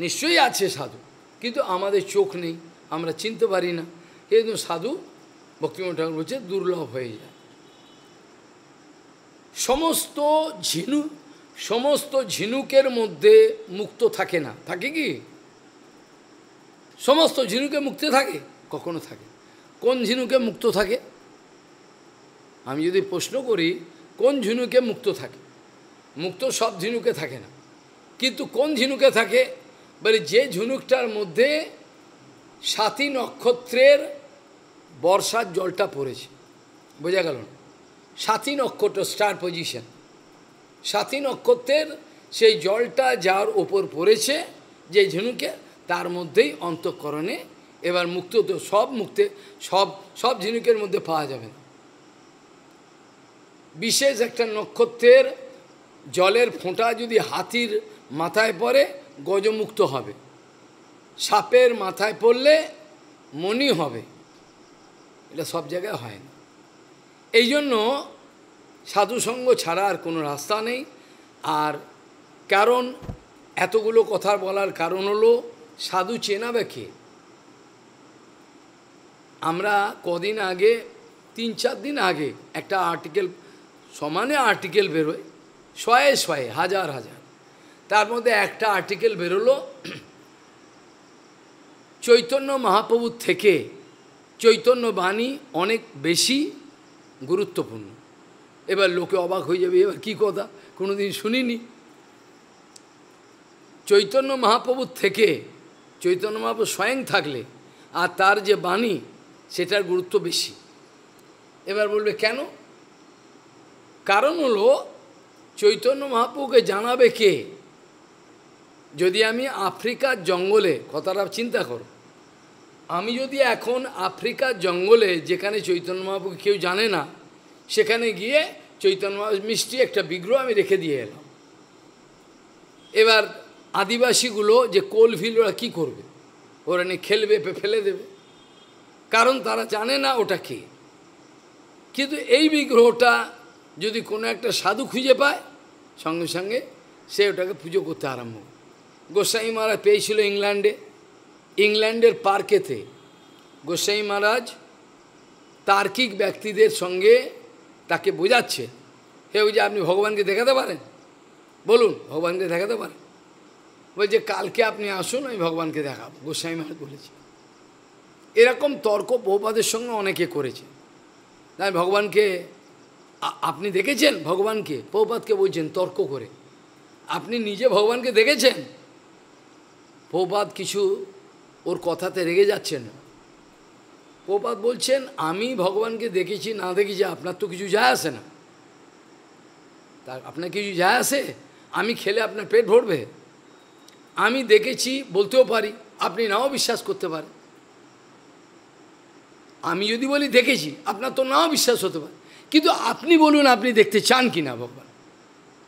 Speaker 1: নিশ্চয়ই আছে সাধু কিন্তু আমাদের চোখ নেই আমরা চিনতে পারি না কিন্তু সাধু ভক্তিমঠ ঠাকুর বলছে দুর্লভ হয়ে যায় সমস্ত ঝিনু সমস্ত ঝিনুকের মধ্যে মুক্ত থাকে না থাকে কি সমস্ত ঝিনুকে মুক্ত থাকে কখনো থাকে কোন ঝিনুকে মুক্ত থাকে আমি যদি প্রশ্ন করি কোন ঝিনুকে মুক্ত থাকে মুক্ত সব ঝিনুকে থাকে না কিন্তু কোন ঝিনুকে থাকে বলে যে ঝিনুকটার মধ্যে সাতী নক্ষত্রের বর্ষার জলটা পড়েছে বোঝা গেল না সাতী নক্ষত্র স্টার পজিশন সাতী নক্ষত্রের সেই জলটা যার ওপর পড়েছে যে ঝিনুকে তার মধ্যেই অন্তঃকরণে এবার মুক্ত তো সব মুক্তে সব সব ঝিনুকের মধ্যে পাওয়া যাবে বিশেষ একটা নক্ষত্রের জলের ফোঁটা যদি হাতির মাথায় পড়ে গজমুক্ত হবে সাপের মাথায় পড়লে মনি হবে এটা সব জায়গায় হয় না এই জন্য সাধুসঙ্গ ছাড়া আর কোনো রাস্তা নেই আর কারণ এতগুলো কথা বলার কারণ হলো সাধু চেনা দেখে আমরা কদিন আগে তিন চার দিন আগে একটা আর্টিকেল সমানে আর্টিকেল বেরোয় শয়ে শয়ে হাজার হাজার তার মধ্যে একটা আর্টিকেল বেরোলো চৈতন্য মহাপ্রভুর থেকে চৈতন্য বাণী অনেক বেশি গুরুত্বপূর্ণ এবার লোকে অবাক হয়ে যাবে এবার কী কথা কোনোদিন শুনিনি চৈতন্য মহাপ্রভুর থেকে চৈতন্য মহাপ্রভু স্বয়ং থাকলে আর তার যে বাণী সেটার গুরুত্ব বেশি এবার বলবে কেন কারণ হলো চৈতন্য মহাপ্রভুকে জানাবে কে যদি আমি আফ্রিকার জঙ্গলে কথাটা চিন্তা করো আমি যদি এখন আফ্রিকার জঙ্গলে যেখানে চৈতন্য মহাপ্রভু কেউ জানে না সেখানে গিয়ে চৈতন্য মিষ্টি একটা বিগ্রহ আমি রেখে দিয়ে এলাম এবার আদিবাসীগুলো যে কোলভিল ওরা কী করবে ওরা নিয়ে খেলবে ফেলে দেবে কারণ তারা জানে না ওটা কে কিন্তু এই বিগ্রহটা যদি কোনো একটা সাধু খুঁজে পায় সঙ্গে সঙ্গে সে ওটাকে পুজো করতে আরম্ভ গোস্বাই মারা পেয়েছিল ইংল্যান্ডে ইংল্যান্ডের পার্কেতে গোসাই মহারাজ তার্কিক ব্যক্তিদের সঙ্গে তাকে বোঝাচ্ছে হে ওই যে আপনি ভগবানকে দেখাতে পারেন বলুন ভগবানকে দেখাতে পারেন বলছে কালকে আপনি আসুন আমি ভগবানকে দেখাব গোসাই মহারাজ বলেছে এরকম তর্ক বহুপাদের সঙ্গে অনেকে করেছে তাই ভগবানকে আপনি দেখেছেন ভগবানকে পৌপাতকে বলছেন তর্ক করে আপনি নিজে ভগবানকে দেখেছেন পৌপাত কিছু ওর কথাতে রেগে যাচ্ছেন প্রপাত বলছেন আমি ভগবানকে দেখেছি না দেখেছি আপনার তো কিছু যায় আসে না তা আপনার কিছু যায় আসে আমি খেলে আপনার পেট ভরবে আমি দেখেছি বলতেও পারি আপনি নাও বিশ্বাস করতে পারেন আমি যদি বলি দেখেছি আপনার তো নাও বিশ্বাস হতে পারে কিন্তু আপনি বলুন আপনি দেখতে চান কি না ভগবান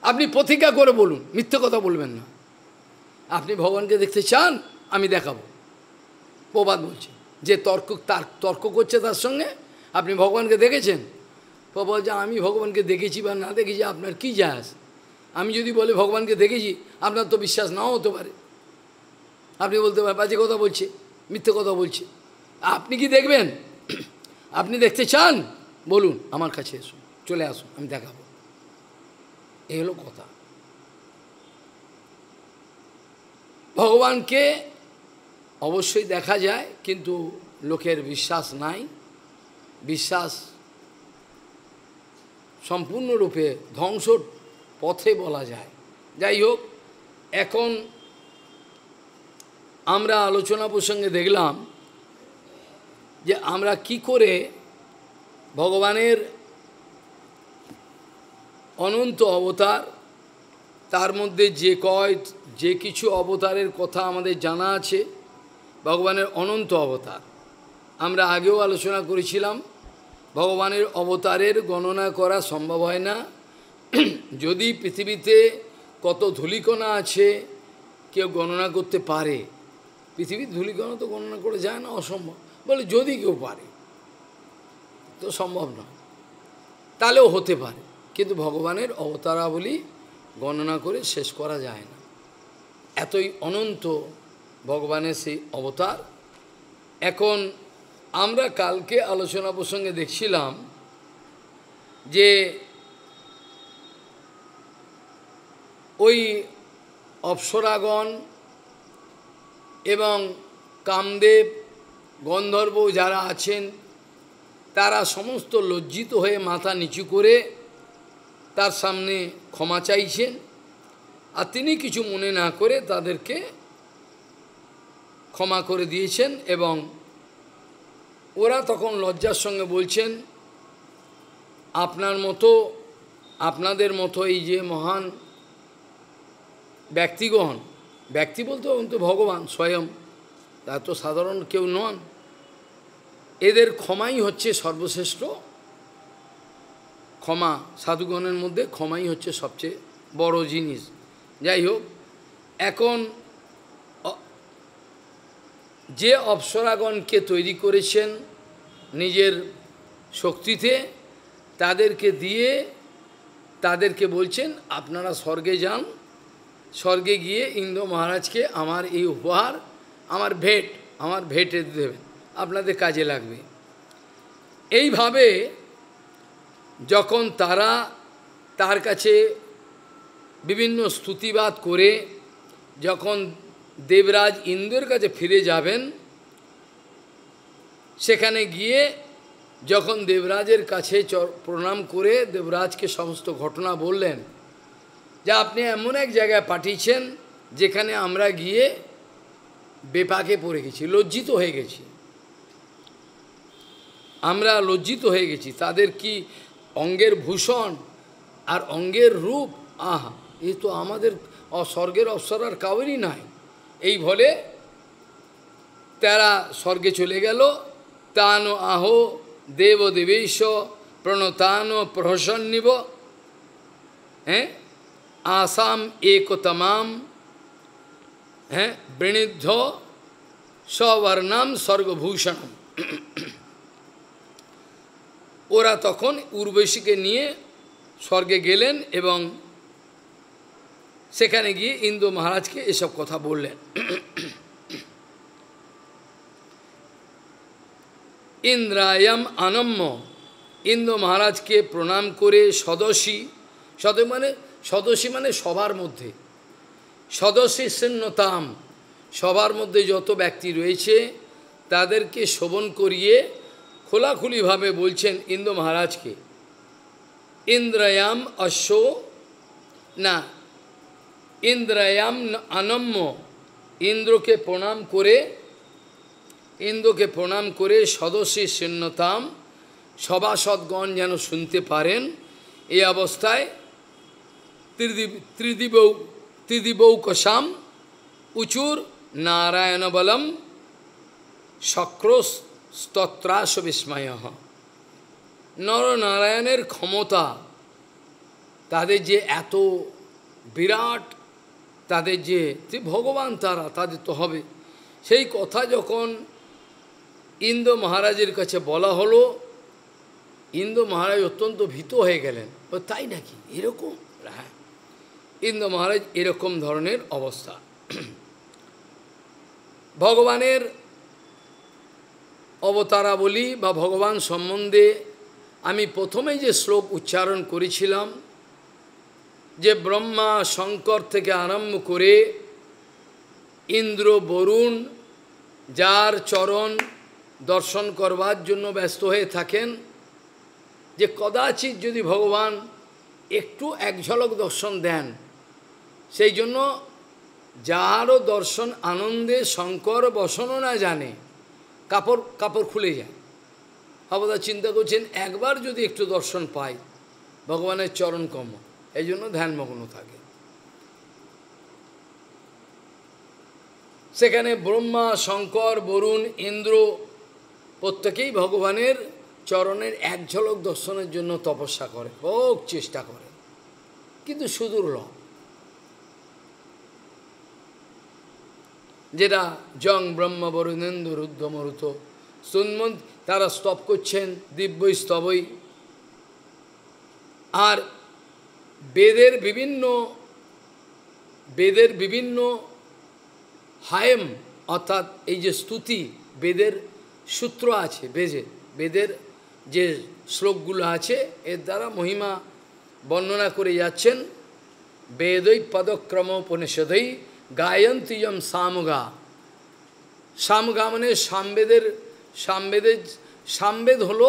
Speaker 1: আপনি প্রতিজ্ঞা করে বলুন মিথ্যে কথা বলবেন না আপনি ভগবানকে দেখতে চান আমি দেখাবো প্রবাদ বলছে যে তর্ক তার তর্ক করছে তার সঙ্গে আপনি ভগবানকে দেখেছেন প্রবাদ যে আমি ভগবানকে দেখেছি বা না দেখেছি আপনার কী যায় আমি যদি বলে ভগবানকে দেখেছি আপনার তো বিশ্বাস নাও হতে পারে আপনি বলতে পারেন বাজে কথা বলছে মিথ্যে কথা বলছে আপনি কি দেখবেন আপনি দেখতে চান বলুন আমার কাছে এসুন চলে আসুন আমি দেখাবো এই হলো কথা ভগবানকে অবশ্যই দেখা যায় কিন্তু লোকের বিশ্বাস নাই বিশ্বাস সম্পূর্ণরূপে ধ্বংসর পথে বলা যায় যাই হোক এখন আমরা আলোচনা প্রসঙ্গে দেখলাম যে আমরা কি করে ভগবানের অনন্ত অবতার তার মধ্যে যে কয় যে কিছু অবতারের কথা আমাদের জানা আছে ভগবানের অনন্ত অবতার আমরা আগেও আলোচনা করেছিলাম ভগবানের অবতারের গণনা করা সম্ভব হয় না যদি পৃথিবীতে কত ধুলিকণা আছে কেউ গণনা করতে পারে পৃথিবীর ধুলিকণা তো গণনা করে যায় না অসম্ভব বলে যদি কেউ পারে তো সম্ভব নয় তাহলেও হতে পারে কিন্তু ভগবানের অবতারাবলী গণনা করে শেষ করা যায় না এতই অনন্ত ভগবানের সেই অবতার এখন আমরা কালকে আলোচনা প্রসঙ্গে দেখছিলাম যে ওই অপ্সরাগণ এবং কামদেব গন্ধর্ব যারা আছেন তারা সমস্ত লজ্জিত হয়ে মাথা নিচু করে তার সামনে ক্ষমা চাইছেন আর তিনি কিছু মনে না করে তাদেরকে ক্ষমা করে দিয়েছেন এবং ওরা তখন লজ্জার সঙ্গে বলছেন আপনার মতো আপনাদের মতো এই যে মহান ব্যক্তিগণ ব্যক্তি বলতে তো ভগবান স্বয়ং তা তো সাধারণ কেউ নন এদের ক্ষমাই হচ্ছে সর্বশ্রেষ্ঠ ক্ষমা সাধুগণের মধ্যে ক্ষমাই হচ্ছে সবচেয়ে বড় জিনিস যাই হোক এখন যে অপসরাগণকে তৈরি করেছেন নিজের শক্তিতে তাদেরকে দিয়ে তাদেরকে বলছেন আপনারা স্বর্গে যান স্বর্গে গিয়ে ইন্দ্র মহারাজকে আমার এই উপহার আমার ভেট আমার ভেটে দেবেন আপনাদের কাজে লাগবে এইভাবে যখন তারা তার কাছে বিভিন্ন স্তুতিবাদ করে যখন দেবরাজ ইন্দ্রের কাছে ফিরে যাবেন সেখানে গিয়ে যখন দেবরাজের কাছে প্রণাম করে দেবরাজকে সমস্ত ঘটনা বললেন যে আপনি এমন এক জায়গায় পাঠিয়েছেন যেখানে আমরা গিয়ে বেপাকে পড়ে গেছি লজ্জিত হয়ে গেছি আমরা লজ্জিত হয়ে গেছি তাদের কি অঙ্গের ভূষণ আর অঙ্গের রূপ আহা এ তো আমাদের অস্বর্গের অপসর আর কাউরই নাই এই বলে তারা স্বর্গে চলে গেল তান আহ দেব দেবেশ প্রণতান নিব হ্যাঁ আসাম একতমাম হ্যাঁ বৃণিদ্ধ সবর্ণাম স্বর্গভূষণ ওরা তখন উর্বশীকে নিয়ে স্বর্গে গেলেন এবং সেখানে গিয়ে ইন্দ্র মহারাজকে এসব কথা বললেন ইন্দ্রায়াম আনম্য ইন্দ্র মহারাজকে প্রণাম করে সদস্যী সদস্য মানে সদস্যী মানে সবার মধ্যে সদস্যী শূন্যতাম সবার মধ্যে যত ব্যক্তি রয়েছে তাদেরকে শোভন করিয়ে খোলাখুলিভাবে বলছেন ইন্দ্র মহারাজকে ইন্দ্রায়াম অশ্ব না ইন্দ্রায়াম আনম্য ইন্দ্রকে প্রণাম করে ইন্দ্রকে প্রণাম করে সদস্যের শূন্যতাম সভাসদগণ যেন শুনতে পারেন এই অবস্থায় ত্রিদিব ত্রিদিবৌ কষাম উচুর নারায়ণবলম শক্রস্তত্রাস বিস্ময় নরনারায়ণের ক্ষমতা তাদের যে এত বিরাট তাদের যে ভগবান তারা তাদের তো হবে সেই কথা যখন ইন্দ্র মহারাজের কাছে বলা হলো ইন্দ্র মহারাজ অত্যন্ত ভীত হয়ে গেলেন ও তাই নাকি এরকম হ্যাঁ ইন্দ্র মহারাজ এরকম ধরনের অবস্থা ভগবানের অবতারাবলী বা ভগবান সম্বন্ধে আমি প্রথমে যে শ্লোক উচ্চারণ করেছিলাম যে ব্রহ্মা শঙ্কর থেকে আরম্ভ করে ইন্দ্র বরুণ যার চরণ দর্শন করবার জন্য ব্যস্ত হয়ে থাকেন যে কদাচিৎ যদি ভগবান একটু এক ঝলক দর্শন দেন সেই জন্য যারও দর্শন আনন্দে শঙ্কর বসনও না জানে কাপড় কাপড় খুলে যায় অবদা চিন্তা করছেন একবার যদি একটু দর্শন পাই ভগবানের চরণ কম এই জন্য ধ্যানমগ্ন থাকে সেখানে ব্রহ্মা শঙ্কর বরুণ ইন্দ্র প্রত্যেকেই ভগবানের চরণের এক ঝলক দর্শনের জন্য তপস্যা করে হোক চেষ্টা করে কিন্তু সুদুর্লভ যেটা জং ব্রহ্ম বরুণেন্দু মরুত সুন্মন্ত তারা স্তব করছেন দিব্যই স্তবই আর বেদের বিভিন্ন বেদের বিভিন্ন হায়েম অর্থাৎ এই যে স্তুতি বেদের সূত্র আছে বেজে বেদের যে শ্লোকগুলো আছে এর দ্বারা মহিমা বর্ণনা করে যাচ্ছেন বেদৈ পদক্রম উপনিষদৈ গায়ন্তিয়ম সামগা সামগা মানে সামবেদের সামবেদের সামবেদ হলো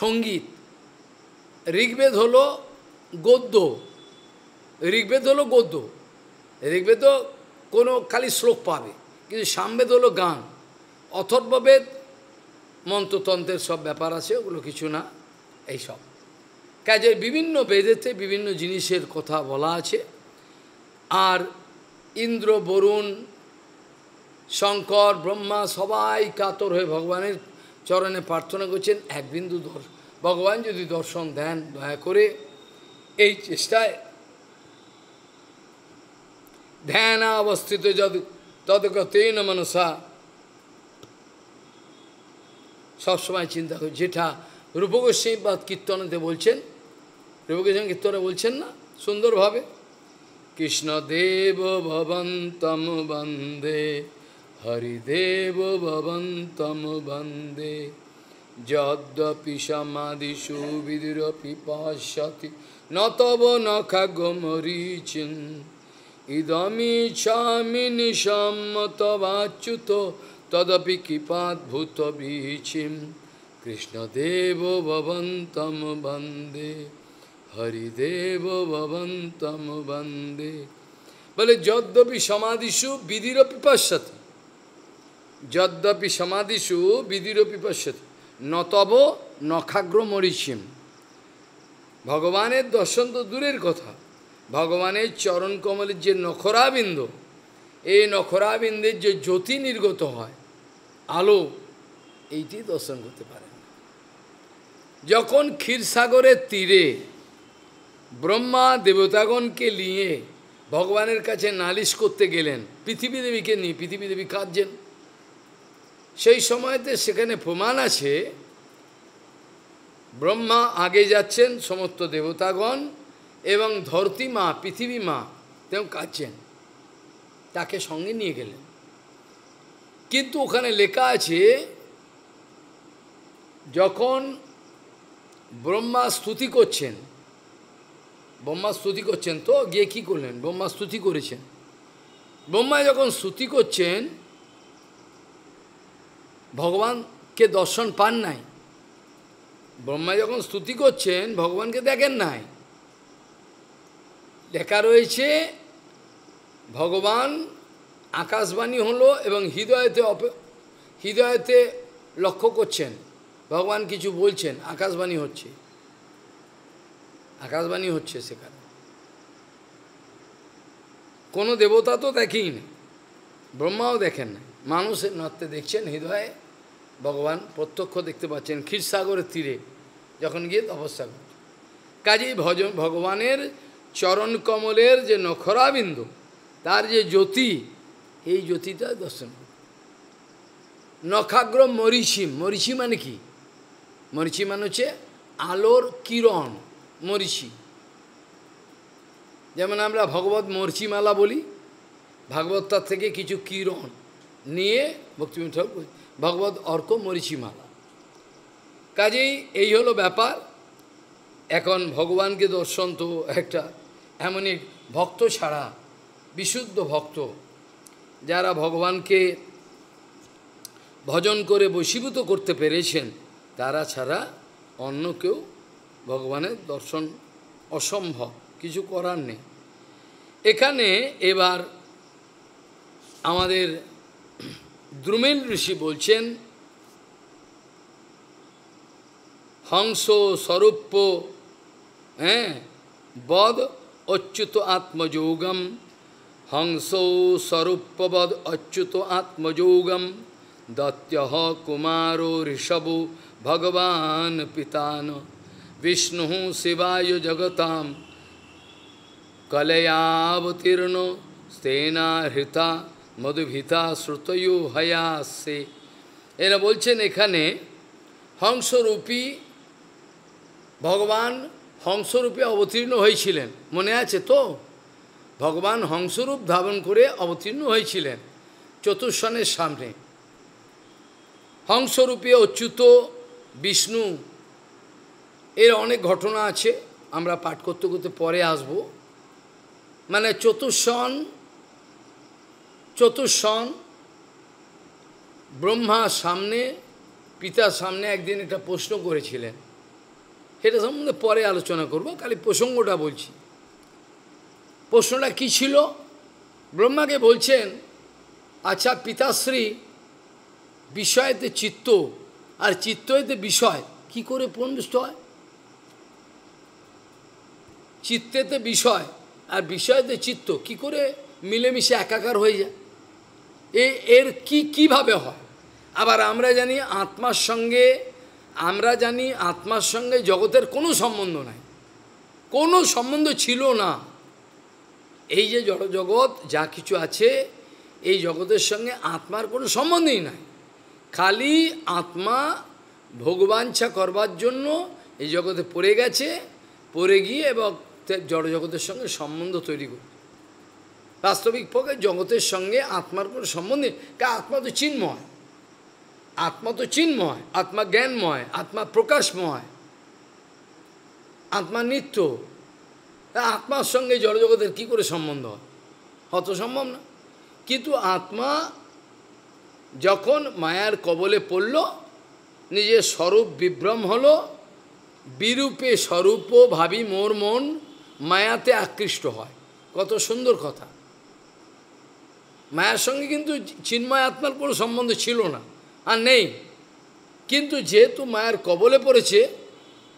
Speaker 1: সঙ্গীত ঋগ্বেদ হলো গদ্য ঋগ্বেদ হলো গদ্য ঋগ্বেদ কোনো খালি শ্লোক পাবে কিন্তু সামবেদ হলো গান অথর্ববেদ মন্ত্রতন্ত্রের সব ব্যাপার আছে ওগুলো কিছু না এইসব কাজে বিভিন্ন বেদেতে বিভিন্ন জিনিসের কথা বলা আছে আর ইন্দ্র বরুণ শঙ্কর ব্রহ্মা সবাই কাতর হয়ে ভগবানের চরণে প্রার্থনা করছেন এক বিন্দু ভগবান যদি দর্শন দেন দয়া করে এই চেষ্টায় অবস্থিত যদি তদগতেন মনসা সবসময় চিন্তা করি যেটা রূপগোস্বী বা কীর্তনতে বলছেন রূপগোস্বী কীর্তনে বলছেন না সুন্দরভাবে কৃষ্ণদেব ভবন্তম বন্দে হরিদেব ভবন্তম বন্দে যদ্যপি সমাধিষু বিদুরপি পশ্যতি Natava nakhagomarichin idami chami nishammatavachuto tadapi kipat bhutabichim Krishna deva bhavantam bande Hari deva bhavantam bande বলে যদ্যপি সমাধিষু বিধির পিপাস্যতি যদ্যপি সমাধিষু বিধির পিপাস্যতি নতব নখাগ্র মরিচিম ভগবানের দর্শন তো দূরের কথা ভগবানের চরণ কমলের যে নখরাবিন্দ এই নখরাবিন্দের যে জ্যোতি নির্গত হয় আলো এইটি দর্শন করতে পারেন যখন ক্ষীরসাগরের তীরে ব্রহ্মা দেবতাগণকে নিয়ে ভগবানের কাছে নালিশ করতে গেলেন পৃথিবী দেবীকে নিয়ে পৃথিবী দেবী কাঁদছেন সেই সময়তে সেখানে প্রমাণ আছে ব্রহ্মা আগে যাচ্ছেন সমস্ত দেবতাগণ এবং ধরতী মা পৃথিবী মা তেমন কাঁদছেন তাকে সঙ্গে নিয়ে গেলেন কিন্তু ওখানে লেখা আছে যখন ব্রহ্মা স্তুতি করছেন ব্রহ্মা স্তুতি করছেন তো গিয়ে কী করলেন ব্রহ্মা স্তুতি করেছেন ব্রহ্মা যখন স্তুতি করছেন ভগবানকে দর্শন পান নাই ব্রহ্মা যখন স্তুতি করছেন ভগবানকে দেখেন নাই লেখা রয়েছে ভগবান আকাশবাণী হলো এবং হৃদয়তে হৃদয়তে লক্ষ্য করছেন ভগবান কিছু বলছেন আকাশবাণী হচ্ছে আকাশবাণী হচ্ছে সেখানে কোনো দেবতা তো দেখেই না ব্রহ্মাও দেখেন না মানুষের নত্বে দেখছেন হৃদয়ে ভগবান প্রত্যক্ষ দেখতে পাচ্ছেন ক্ষীরসাগরের তীরে যখন গিয়ে তপস্যা করছে কাজেই ভজ ভগবানের চরণ কমলের যে নখরাবিন্দু তার যে জ্যোতি এই জ্যোতিটা দর্শন নখাগ্র মরিষি মরিচি মানে কি মরিচি মানে হচ্ছে আলোর কিরণ মরিচি যেমন আমরা ভগবত মরচিমালা বলি ভাগবতার থেকে কিছু কিরণ নিয়ে ভক্তিম ঠাকুর ভগবত অর্ক মরিচিমালা কাজেই এই হলো ব্যাপার এখন ভগবানকে দর্শন তো একটা এমনই ভক্ত ছাড়া বিশুদ্ধ ভক্ত যারা ভগবানকে ভজন করে বশীভূত করতে পেরেছেন তারা ছাড়া অন্য কেউ ভগবানের দর্শন অসম্ভব কিছু করার নেই এখানে এবার আমাদের द्रुमिल ऋषि बोल हंसो स्वरूप हैं बद अच्युत आत्मजोगम हंसो स्वरूप बध अच्युत आत्मजोगम दत्य कुमारो ऋषभ भगवान पितान विष्णु शिवाय जगता कलयावतीर्ण सेना हृता মধুভীতা শ্রুতয়ু হয়া আসে এরা বলছেন এখানে হংসরূপী ভগবান হংসরূপে অবতীর্ণ হয়েছিলেন মনে আছে তো ভগবান হংসরূপ ধারণ করে অবতীর্ণ হয়েছিলেন চতুর্ষণের সামনে হংসরূপে অচ্যুত বিষ্ণু এর অনেক ঘটনা আছে আমরা পাঠ করতে করতে পরে আসব মানে চতুর্ষণ চতুর্ষণ ব্রহ্মার সামনে পিতার সামনে একদিন একটা প্রশ্ন করেছিলেন সেটা সম্বন্ধে পরে আলোচনা করব খালি প্রসঙ্গটা বলছি প্রশ্নটা কি ছিল ব্রহ্মাকে বলছেন আচ্ছা পিতাশ্রী বিষয়েতে চিত্ত আর চিত্ততে বিষয় কি করে পণ্ডিত হয় চিত্তেতে বিষয় আর বিষয়তে চিত্ত কি করে মিলেমিশে একাকার হয়ে যায় এ এর কি কিভাবে হয় আবার আমরা জানি আত্মার সঙ্গে আমরা জানি আত্মার সঙ্গে জগতের কোনো সম্বন্ধ নাই কোনো সম্বন্ধ ছিল না এই যে জড় জড়জগৎ যা কিছু আছে এই জগতের সঙ্গে আত্মার কোনো সম্বন্ধই নাই খালি আত্মা ভগবাঞ্ছা করবার জন্য এই জগতে পড়ে গেছে পড়ে গিয়ে এবং জড় জগতের সঙ্গে সম্বন্ধ তৈরি করছে বাস্তবিক পক্ষে জগতের সঙ্গে আত্মার কোনো সম্বন্ধ নেই কারণ আত্মা তো চিন্ময় আত্মা তো চিন্ময় আত্মা জ্ঞানময় আত্মা প্রকাশময় আত্মা নিত্য আত্মার সঙ্গে জড়জগতের কি করে সম্বন্ধ হয় অত সম্ভব না কিন্তু আত্মা যখন মায়ার কবলে পড়ল নিজের স্বরূপ বিভ্রম হলো বিরূপে স্বরূপ ভাবি মোর মন মায়াতে আকৃষ্ট হয় কত সুন্দর কথা মায়ার সঙ্গে কিন্তু চিন্ময় আত্মার কোনো সম্বন্ধ ছিল না আর নেই কিন্তু যেহেতু মায়ের কবলে পড়েছে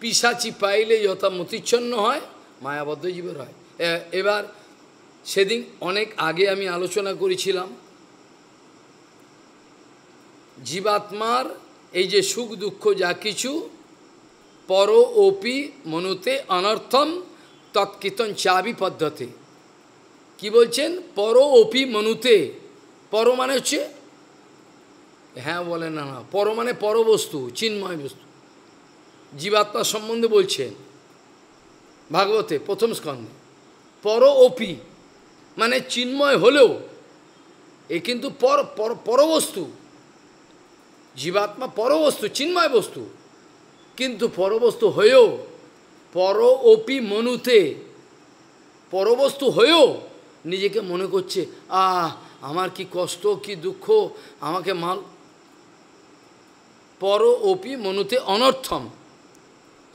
Speaker 1: পিসাচি পাইলে যথা মতিচ্ছন্ন হয় মায়াবদ্ধ জীবের হয় এবার সেদিন অনেক আগে আমি আলোচনা করেছিলাম জীবাত্মার এই যে সুখ দুঃখ যা কিছু পর ওপি মনুতে অনর্থম তৎকীর্তন চাবি পদ্ধতি কি বলছেন পর অপি মনুতে পর মানে হচ্ছে হ্যাঁ বলে না না পর মানে পরবস্তু চিন্ময় বস্তু জীবাত্মা সম্বন্ধে বলছেন ভাগবতে প্রথম স্কন্ধে পর অপি মানে চিন্ময় হলেও এ কিন্তু পর পর পরবস্তু জীবাত্মা পরবস্তু চিন্ময় বস্তু কিন্তু পরবস্তু হয়েও পর অপি মনুতে পরবস্তু হয়েও নিজেকে মনে করছে আহ আমার কি কষ্ট কি দুঃখ আমাকে মাল পর অপি মনুতে অনর্থম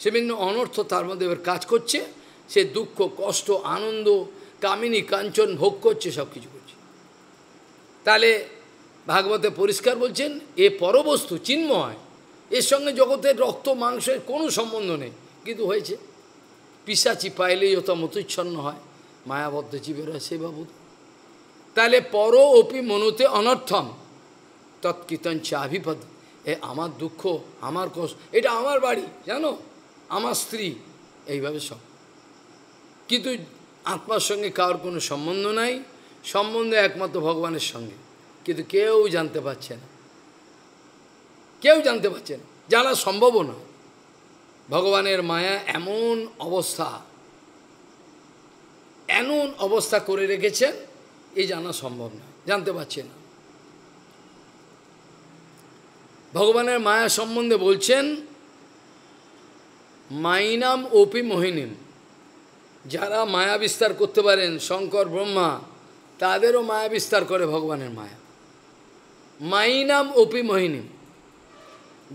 Speaker 1: সে বিভিন্ন অনর্থ তার মধ্যে এবার কাজ করছে সে দুঃখ কষ্ট আনন্দ কামিনী কাঞ্চন ভোগ করছে সব কিছু করছে তাহলে ভাগবতে পরিষ্কার বলছেন এ পরবস্তু চিন্ময় এর সঙ্গে জগতের রক্ত মাংসের কোনো সম্বন্ধ নেই কিন্তু হয়েছে পিসাচি পাইলেই ওটা মতোচ্ছন্ন হয় মায়াবদ্ধ জীবেরা সে বাবু তাহলে পর অপি মনুতে অনর্থম তৎকীর্তন চাভিপদ এ আমার দুঃখ আমার কোষ এটা আমার বাড়ি জানো আমার স্ত্রী এইভাবে সব কিন্তু আত্মার সঙ্গে কারোর কোনো সম্বন্ধ নাই সম্বন্ধে একমাত্র ভগবানের সঙ্গে কিন্তু কেউ জানতে পারছে না কেউ জানতে পারছে না সম্ভবও না ভগবানের মায়া এমন অবস্থা এমন অবস্থা করে রেখেছেন এ জানা সম্ভব না জানতে পারছে না ভগবানের মায়া সম্বন্ধে বলছেন মাইনাম ওপি মোহিনীম যারা মায়া বিস্তার করতে পারেন শঙ্কর ব্রহ্মা তাদেরও মায়া বিস্তার করে ভগবানের মায়া মাইনাম ওপি মোহিনীম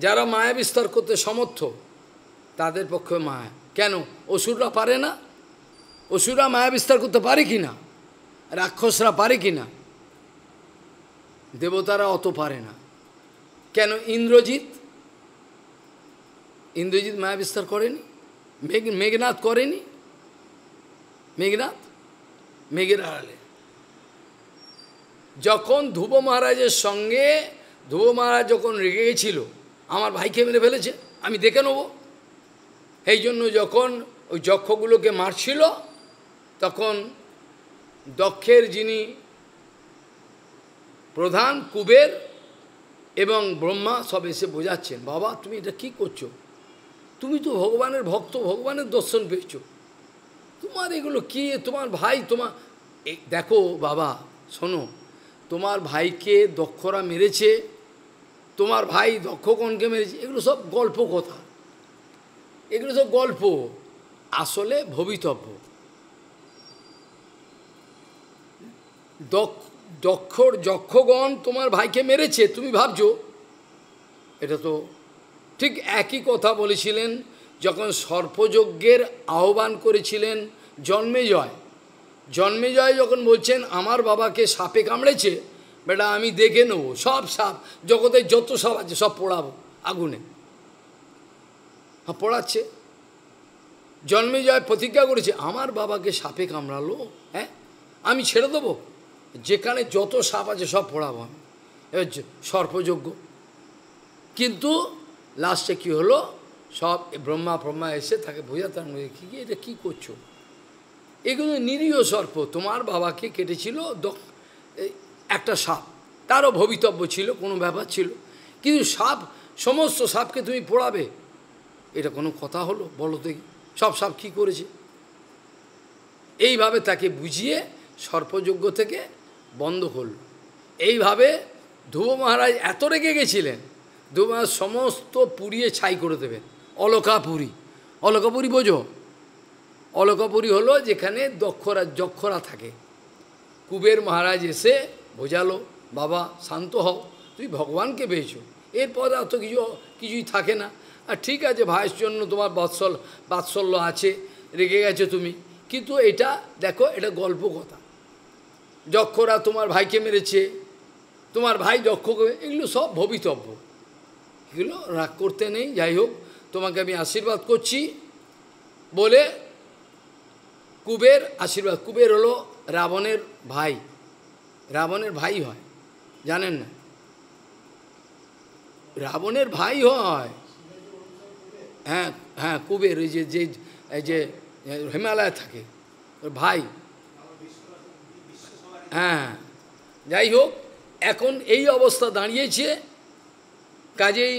Speaker 1: যারা মায়া বিস্তার করতে সমর্থ তাদের পক্ষে মায়া কেন অসুররা পারে না অসুরা মায়া বিস্তার করতে পারে কি না রাক্ষসরা পারে কি না দেবতারা অত পারে না কেন ইন্দ্রজিৎ ইন্দ্রজিৎ মায়া বিস্তার করেনি মেঘ মেঘনাথ করেনি মেঘনাথ মেঘের আড়ালে যখন ধ্রুব মহারাজের সঙ্গে ধ্রুব মহারাজ যখন রেগে গেছিল আমার ভাইকে মেরে ফেলেছে আমি দেখে নেব এই জন্য যখন ওই যক্ষগুলোকে মারছিল তখন দক্ষের যিনি প্রধান কুবের এবং ব্রহ্মা সব এসে বোঝাচ্ছেন বাবা তুমি এটা কী করছো তুমি তো ভগবানের ভক্ত ভগবানের দর্শন পেয়েছ তোমার এগুলো কি তোমার ভাই তোমার দেখো বাবা শোনো তোমার ভাইকে দক্ষরা মেরেছে তোমার ভাই দক্ষকণকে মেরেছে এগুলো সব গল্প কথা এগুলো সব গল্প আসলে ভবিতব্য দক্ষর যক্ষগণ তোমার ভাইকে মেরেছে তুমি ভাবছো এটা তো ঠিক একই কথা বলেছিলেন যখন সর্পযজ্ঞের আহ্বান করেছিলেন জন্মেজয় জন্মেজয় যখন বলছেন আমার বাবাকে সাপে কামড়েছে বেটা আমি দেখে নেবো সব সাপ জগতে যত সাপ আছে সব পড়াবো আগুনে হ্যাঁ পোড়াচ্ছে জন্মেজয় প্রতিজ্ঞা করেছে আমার বাবাকে সাপে কামড়ালো হ্যাঁ আমি ছেড়ে দেবো যেখানে যত সাপ আছে সব পড়াব আমি এবার সর্পযোগ্য কিন্তু লাস্টে কি হলো সব ব্রহ্মা ব্রহ্মা এসে তাকে মধ্যে কি এটা কী করছো এগুলো নিরীহ সর্প তোমার বাবাকে কেটেছিল একটা সাপ তারও ভবিতব্য ছিল কোনো ব্যাপার ছিল কিন্তু সাপ সমস্ত সাপকে তুমি পোড়াবে এটা কোনো কথা হলো বলো দেখি সব সাপ কী করেছে এইভাবে তাকে বুঝিয়ে সর্পযোগ্য থেকে বন্ধ হল এইভাবে ধ্রুব মহারাজ এত রেগে গেছিলেন ধ্রুব মহারাজ সমস্ত পুড়িয়ে ছাই করে দেবেন অলকাপুরী অলকাপুরী বোঝো অলকাপুরী হলো যেখানে দক্ষরা যক্ষরা থাকে কুবের মহারাজ এসে বোঝালো বাবা শান্ত হও তুই ভগবানকে পেয়েছো এরপর আর কিছু কিছুই থাকে না আর ঠিক আছে ভাইয়ের জন্য তোমার বাৎসল বাৎসল্য আছে রেগে গেছো তুমি কিন্তু এটা দেখো এটা গল্প কথা যক্ষরা তোমার ভাইকে মেরেছে তোমার ভাই যক্ষকে এগুলো সব ভবিতব্য এগুলো রাগ করতে নেই যাই হোক তোমাকে আমি আশীর্বাদ করছি বলে কুবের আশীর্বাদ কুবের হলো রাবণের ভাই রাবণের ভাই হয় জানেন না রাবণের ভাই হয় হ্যাঁ হ্যাঁ কুবের যে যে হিমালয় থাকে ভাই হ্যাঁ যাই হোক এখন এই অবস্থা দাঁড়িয়েছে কাজেই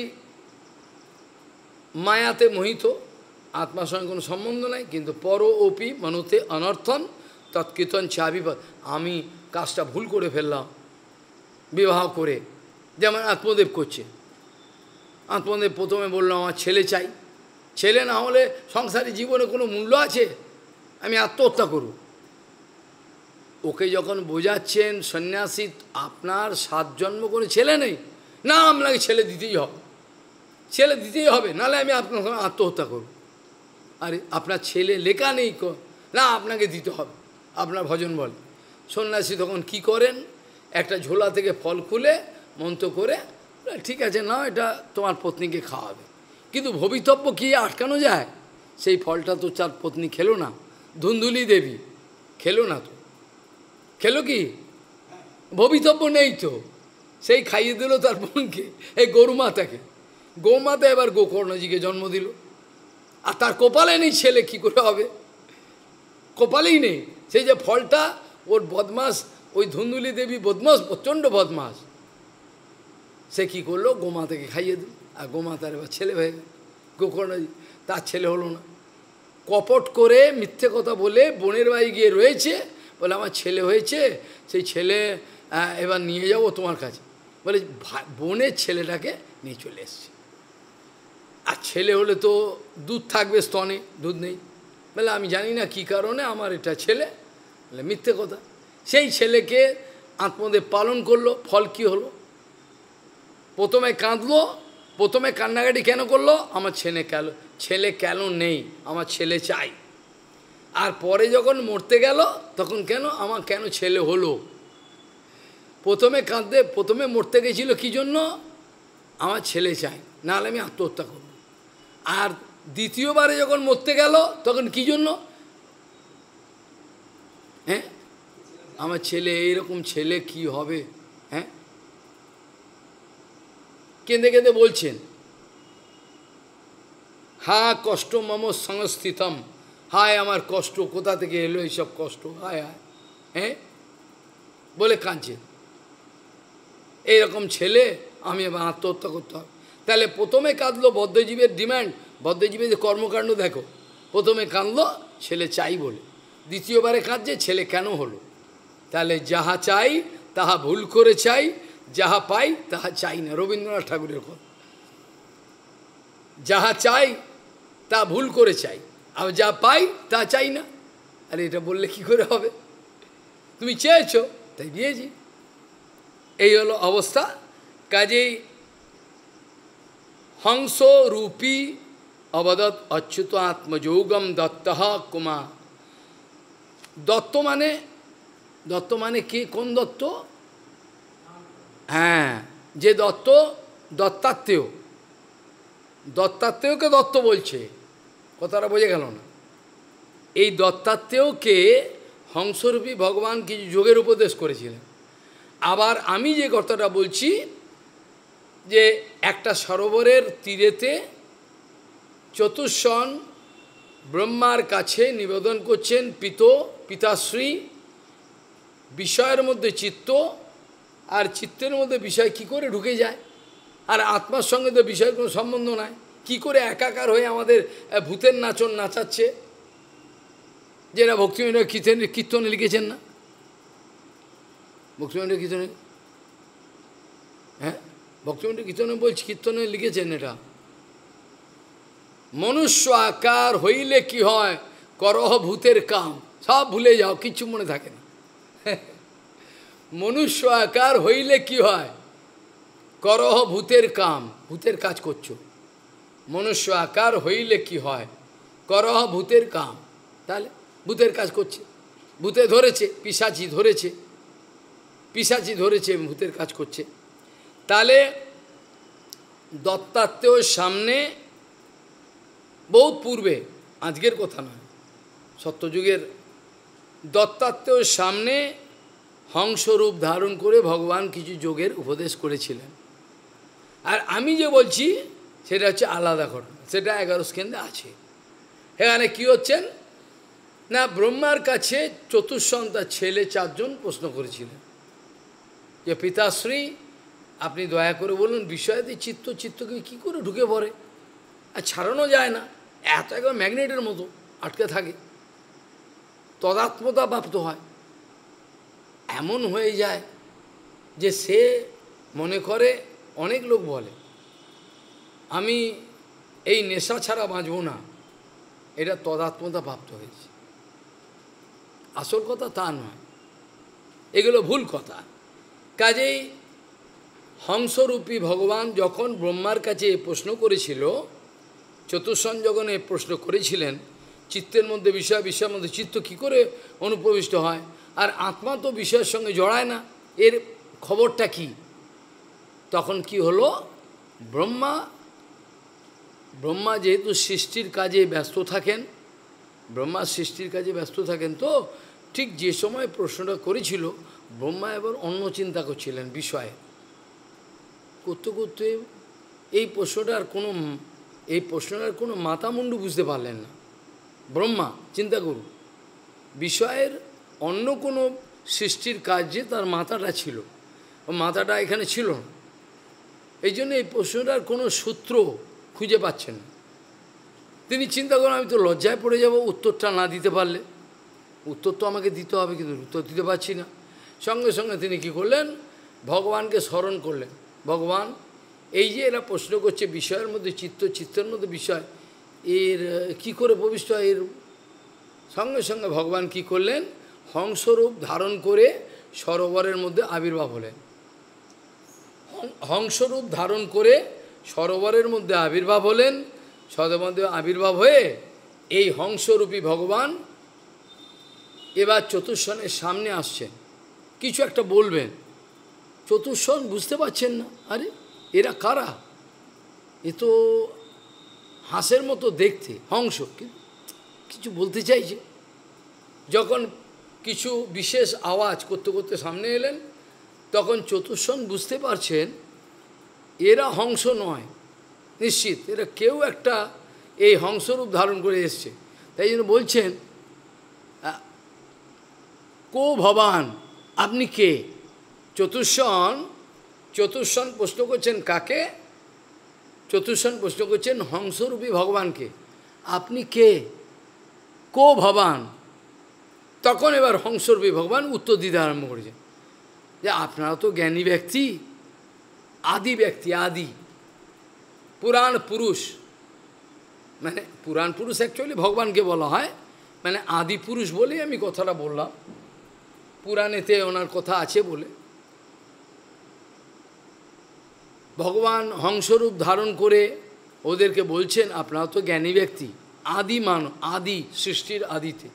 Speaker 1: মায়াতে মোহিত আত্মার সঙ্গে কোনো সম্বন্ধ নাই কিন্তু পর অপি মনতে অনর্থন তৎকীর্তন চাবি আমি কাজটা ভুল করে ফেললাম বিবাহ করে যেমন আত্মদেব করছে আত্মদেব প্রথমে বললো আমার ছেলে চাই ছেলে না হলে সংসারী জীবনে কোনো মূল্য আছে আমি আত্মহত্যা করব ওকে যখন বোঝাচ্ছেন সন্ন্যাসী আপনার সাত জন্ম কোনো ছেলে নেই না আপনাকে ছেলে দিতেই হবে ছেলে দিতেই হবে নালে আমি আপনার সঙ্গে আত্মহত্যা করব আরে আপনার ছেলে লেখা নেই না আপনাকে দিতে হবে আপনার ভজন বলে সন্ন্যাসী তখন কি করেন একটা ঝোলা থেকে ফল খুলে মন্ত্র করে ঠিক আছে না এটা তোমার পত্নীকে খাওয়াবে কিন্তু ভবিতব্য কি আটকানো যায় সেই ফলটা তো চার পত্নী খেলো না ধুন্দুলি দেবী খেলো না তো খেলো কি ভবিতব্য নেই তো সেই খাইয়ে দিল তার বোনকে এই গরুমাতাকে গৌমাতা এবার গোকর্ণজিকে জন্ম দিল আর তার কপালে নেই ছেলে কি করে হবে কপালেই নেই সেই যে ফলটা ওর বদমাস ওই ধুন্দুলি দেবী বদমাস প্রচণ্ড বদমাস সে কি করলো গোমাতাকে খাইয়ে দিল আর গোমাতার এবার ছেলে হয়ে গেল গোকর্ণজি তার ছেলে হলো না কপট করে মিথ্যে কথা বলে বোনের বাড়ি গিয়ে রয়েছে বলে আমার ছেলে হয়েছে সেই ছেলে এবার নিয়ে যাব তোমার কাছে বলে বোনের ছেলেটাকে নিয়ে চলে এসছে আর ছেলে হলে তো দুধ থাকবে স্তনে দুধ নেই বলে আমি জানি না কি কারণে আমার এটা ছেলে বলে মিথ্যে কথা সেই ছেলেকে আত্মদে পালন করলো ফল কি হলো প্রথমে কাঁদলো প্রথমে কান্নাকাটি কেন করলো আমার ছেলে কেন ছেলে কেন নেই আমার ছেলে চাই আর পরে যখন মরতে গেল তখন কেন আমার কেন ছেলে হলো প্রথমে কাঁদতে প্রথমে মরতে গেছিল কি জন্য আমার ছেলে চাই নাহলে আমি আত্মহত্যা করব আর দ্বিতীয়বারে যখন মরতে গেল তখন কি জন্য হ্যাঁ আমার ছেলে এইরকম ছেলে কি হবে হ্যাঁ কেঁদে কেঁদে বলছেন হা কষ্ট মম সংস্থিতম হায় আমার কষ্ট কোথা থেকে এলো এইসব কষ্ট হায় হায় হ্যাঁ বলে কাঁদছে এইরকম ছেলে আমি এবার আত্মহত্যা করতে হবে তাহলে প্রথমে কাঁদলো বদ্ধজীবের ডিম্যান্ড বদ্ধজীবের যে কর্মকাণ্ড দেখো প্রথমে কাঁদলো ছেলে চাই বলে দ্বিতীয়বারে কাঁদছে ছেলে কেন হলো তাহলে যাহা চাই তাহা ভুল করে চাই যাহা পাই তাহা চাই না রবীন্দ্রনাথ ঠাকুরের কথা যাহা চাই তা ভুল করে চাই আমি যা পাই তা চাই না আরে এটা বললে কি করে হবে তুমি চেয়েছ তাই দিয়েছি এই হলো অবস্থা কাজেই হংস রূপী অবদত অচ্যুত আত্মযৌগম দত্ত কুমা দত্ত মানে দত্ত মানে কে কোন দত্ত হ্যাঁ যে দত্ত দত্তাত্মেয় দত্তাত্মেয়কে দত্ত বলছে কথাটা বোঝা গেল না এই দত্তাত্মেয়কে হংসরূপী ভগবান কিছু যোগের উপদেশ করেছিলেন আবার আমি যে কথাটা বলছি যে একটা সরোবরের তীরেতে চতুষ্ষণ ব্রহ্মার কাছে নিবেদন করছেন পিত পিতাশ্রী বিষয়ের মধ্যে চিত্ত আর চিত্তের মধ্যে বিষয় কি করে ঢুকে যায় আর আত্মার সঙ্গে তো বিষয়ের কোনো সম্বন্ধ নাই কি করে একাকার হয়ে আমাদের ভূতের নাচন নাচাচ্ছে যেটা ভক্তিমেন্দ্র কীর্তন কীর্তনে লিখেছেন না ভক্তিমেন্দ্র কীর্তনে হ্যাঁ ভক্তিমেন্দ্র কীর্তনে বলছি কীর্তনে লিখেছেন এটা মনুষ্য আকার হইলে কি হয় করহ ভূতের কাম সব ভুলে যাও কিছু মনে থাকে না মনুষ্য আকার হইলে কি হয় করহ ভূতের কাম ভূতের কাজ করছো মনুষ্য আকার হইলে কি হয় কর ভূতের কাম তাহলে ভূতের কাজ করছে ভূতে ধরেছে পিসাচি ধরেছে পিসাচি ধরেছে ভূতের কাজ করছে তাহলে দত্তাত্মেয় সামনে বহু পূর্বে আজকের কথা নয় সত্যযুগের দত্তাত্মেয় সামনে হংসরূপ ধারণ করে ভগবান কিছু যোগের উপদেশ করেছিলেন আর আমি যে বলছি সেটা হচ্ছে আলাদা ঘটনা সেটা এগারো স্কেন্দে আছে এখানে কি হচ্ছেন না ব্রহ্মার কাছে চতুঃসন্তার ছেলে চারজন প্রশ্ন করেছিলেন যে পিতাশ্রী আপনি দয়া করে বলুন বিষয়াদি চিত্ত চিত্তকে কি করে ঢুকে পড়ে আর ছাড়ানো যায় না এত একবার ম্যাগনেটের মতো আটকে থাকে তদাত্মতা প্রাপ্ত হয় এমন হয়ে যায় যে সে মনে করে অনেক লোক বলে আমি এই নেশা ছাড়া বাঁচব না এটা তদাত্মতা প্রাপ্ত হয়েছে আসল কথা তা নয় এগুলো ভুল কথা কাজেই হংসরূপী ভগবান যখন ব্রহ্মার কাছে প্রশ্ন করেছিল চতুর্সন যখন এ প্রশ্ন করেছিলেন চিত্তের মধ্যে বিষয় বিষয়ের মধ্যে চিত্ত কি করে অনুপ্রবিষ্ট হয় আর আত্মা তো বিষয়ের সঙ্গে জড়ায় না এর খবরটা কি তখন কি হলো ব্রহ্মা ব্রহ্মা যেহেতু সৃষ্টির কাজে ব্যস্ত থাকেন ব্রহ্মা সৃষ্টির কাজে ব্যস্ত থাকেন তো ঠিক যে সময় প্রশ্নটা করেছিল ব্রহ্মা এবার অন্য চিন্তা করছিলেন বিষয়ে করতে করতে এই প্রশ্নটার কোনো এই প্রশ্নটার কোনো মাতামুন্ডু বুঝতে পারলেন না ব্রহ্মা চিন্তা করুন বিষয়ের অন্য কোনো সৃষ্টির কাজে তার মাথাটা ছিল মাথাটা এখানে ছিল না এই জন্য এই প্রশ্নটার কোনো সূত্র খুঁজে পাচ্ছেন না তিনি চিন্তা করেন আমি তো লজ্জায় পড়ে যাব উত্তরটা না দিতে পারলে উত্তর তো আমাকে দিতে হবে কিন্তু উত্তর দিতে পারছি না সঙ্গে সঙ্গে তিনি কি করলেন ভগবানকে স্মরণ করলেন ভগবান এই যে এরা প্রশ্ন করছে বিষয়ের মধ্যে চিত্ত চিত্তের মধ্যে বিষয় এর কি করে প্রবিষ্ট এর সঙ্গে সঙ্গে ভগবান কি করলেন হংসরূপ ধারণ করে সরোবরের মধ্যে আবির্ভাব হলেন হংসরূপ ধারণ করে সরোবরের মধ্যে আবির্ভাব হলেন সরোবরের আবির্ভাব হয়ে এই হংসরূপী ভগবান এবার চতুর্ষণের সামনে আসছেন কিছু একটা বলবেন চতুর্ষণ বুঝতে পারছেন না আরে এরা কারা এ তো হাঁসের মতো দেখতে হংস কিছু বলতে চাইছে যখন কিছু বিশেষ আওয়াজ করতে করতে সামনে এলেন তখন চতুর্ষণ বুঝতে পারছেন এরা হংস নয় নিশ্চিত এরা কেউ একটা এই হংসরূপ ধারণ করে এসছে তাই জন্য বলছেন কো ভবান আপনি কে চতুর্ষণ চতুর্ষণ প্রশ্ন করছেন কাকে চতুর্ষণ প্রশ্ন করছেন হংসরূপী ভগবানকে আপনি কে কো ভবান তখন এবার হংসরূপী ভগবান উত্তর দিতে আরম্ভ করেছেন যে আপনারা তো জ্ঞানী ব্যক্তি আদি ব্যক্তি আদি पुराण পুরুষ মানে পুরাণ পুরুষ অ্যাকচুয়ালি ভগবানকে বলা হয় মানে আদি পুরুষ বলেই আমি কথাটা বললাম পুরাণেতে ওনার কথা আছে বলে ভগবান হংসরূপ ধারণ করে ওদেরকে বলছেন আপনারা তো জ্ঞানী ব্যক্তি আদি মান আদি সৃষ্টির আদিতে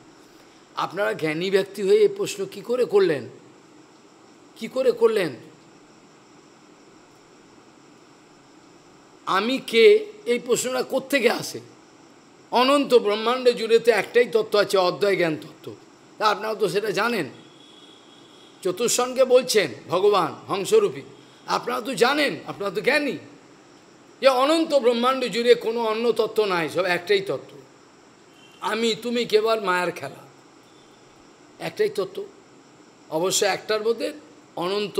Speaker 1: আপনারা জ্ঞানী ব্যক্তি হয়ে এই প্রশ্ন কী করে করলেন কি করে করলেন আমি কে এই প্রশ্নটা কোত্থেকে আসে অনন্ত ব্রহ্মাণ্ড তো একটাই তত্ত্ব আছে অধ্যয় জ্ঞান তত্ত্ব তা আপনারা তো সেটা জানেন চতুর্সনকে বলছেন ভগবান হংসরূপী আপনারা তো জানেন আপনারা তো জ্ঞানী যে অনন্ত ব্রহ্মাণ্ড জুড়ে কোনো অন্য তত্ত্ব নাই সব একটাই তত্ত্ব আমি তুমি কেবল মায়ার খেলা একটাই তত্ত্ব অবশ্য একটার মধ্যে অনন্ত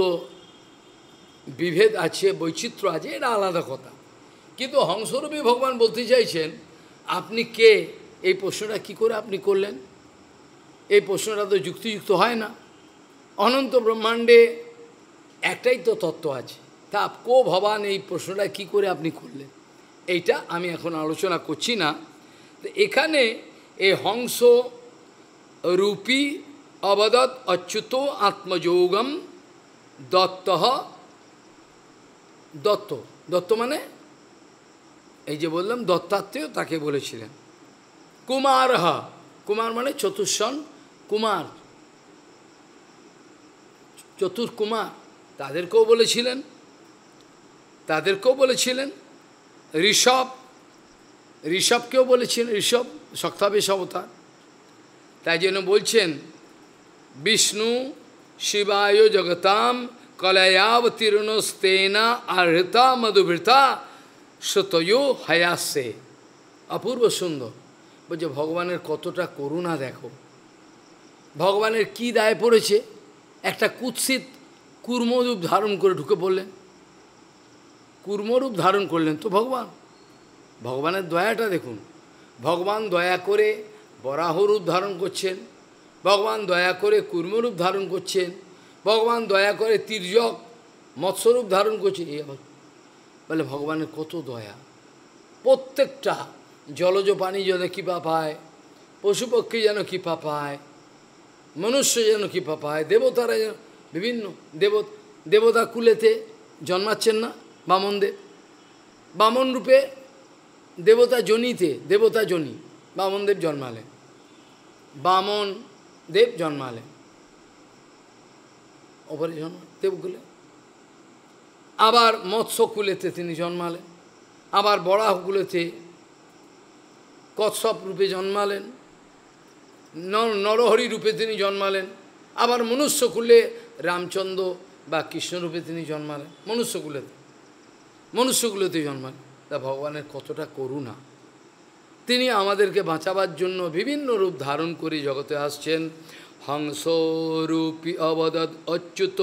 Speaker 1: বিভেদ আছে বৈচিত্র্য আছে এটা আলাদা কথা কিন্তু হংসরূপী ভগবান বলতে চাইছেন আপনি কে এই প্রশ্নটা কি করে আপনি করলেন এই প্রশ্নটা তো যুক্তিযুক্ত হয় না অনন্ত ব্রহ্মাণ্ডে একটাই তো তত্ত্ব আছে তা কো ভবান এই প্রশ্নটা কি করে আপনি করলেন এইটা আমি এখন আলোচনা করছি না এখানে এই হংস রূপী অবদত অচ্যুত আত্মযৌগম দত্ত দত্ত দত্ত মানে এই যে বললাম দত্তাত্রেয় তাকে বলেছিলেন কুমার কুমার মানে চতুর্ষণ কুমার চতুর কুমার তাদেরকেও বলেছিলেন তাদেরকেও বলেছিলেন ঋষভ ঋষভকেও বলেছিলেন ঋষভ সক্তাবেশ অবতার তাই জন্য বলছেন বিষ্ণু শিবায় জগতাম কলায়াবতীর্ণস্তেনা আহৃতা মধুভৃতা সতয়ো হায়াসে অপূর্ব সুন্দর বলছে ভগবানের কতটা করুণা দেখো ভগবানের কি দায় পড়েছে একটা কুৎসিত কুর্মরূপ ধারণ করে ঢুকে বললেন কুর্মরূপ ধারণ করলেন তো ভগবান ভগবানের দয়াটা দেখুন ভগবান দয়া করে বরাহরূপ ধারণ করছেন ভগবান দয়া করে কুর্মরূপ ধারণ করছেন ভগবান দয়া করে তির্যক মৎস্যরূপ ধারণ করছে এই আবার বলে ভগবানের কত দয়া প্রত্যেকটা জলজ পানি যেন কৃপা পায় পশুপক্ষী যেন কৃপা পায় মনুষ্য যেন কৃপা পায় দেবতারা যেন বিভিন্ন দেব দেবতা কুলেতে জন্মাচ্ছেন না বামনদেব বামন রূপে দেবতা জনিতে দেবতা জনি বামনদেব জন্মালে বামন দেব জন্মালে অপরে জন্ম দেবগুলে আবার মৎস্যকুলেতে তিনি জন্মালেন আবার বরাহকুলেতে কৎসব রূপে জন্মালেন নরহরি রূপে তিনি জন্মালেন আবার মনুষ্যকুলে রামচন্দ্র বা কৃষ্ণরূপে তিনি জন্মালেন মনুষ্যকুলেতে মনুষ্যকুলেতে জন্মালেন তা ভগবানের কতটা করুণা তিনি আমাদেরকে বাঁচাবার জন্য বিভিন্ন রূপ ধারণ করে জগতে আসছেন হংসরূপী অবদত অচ্যুত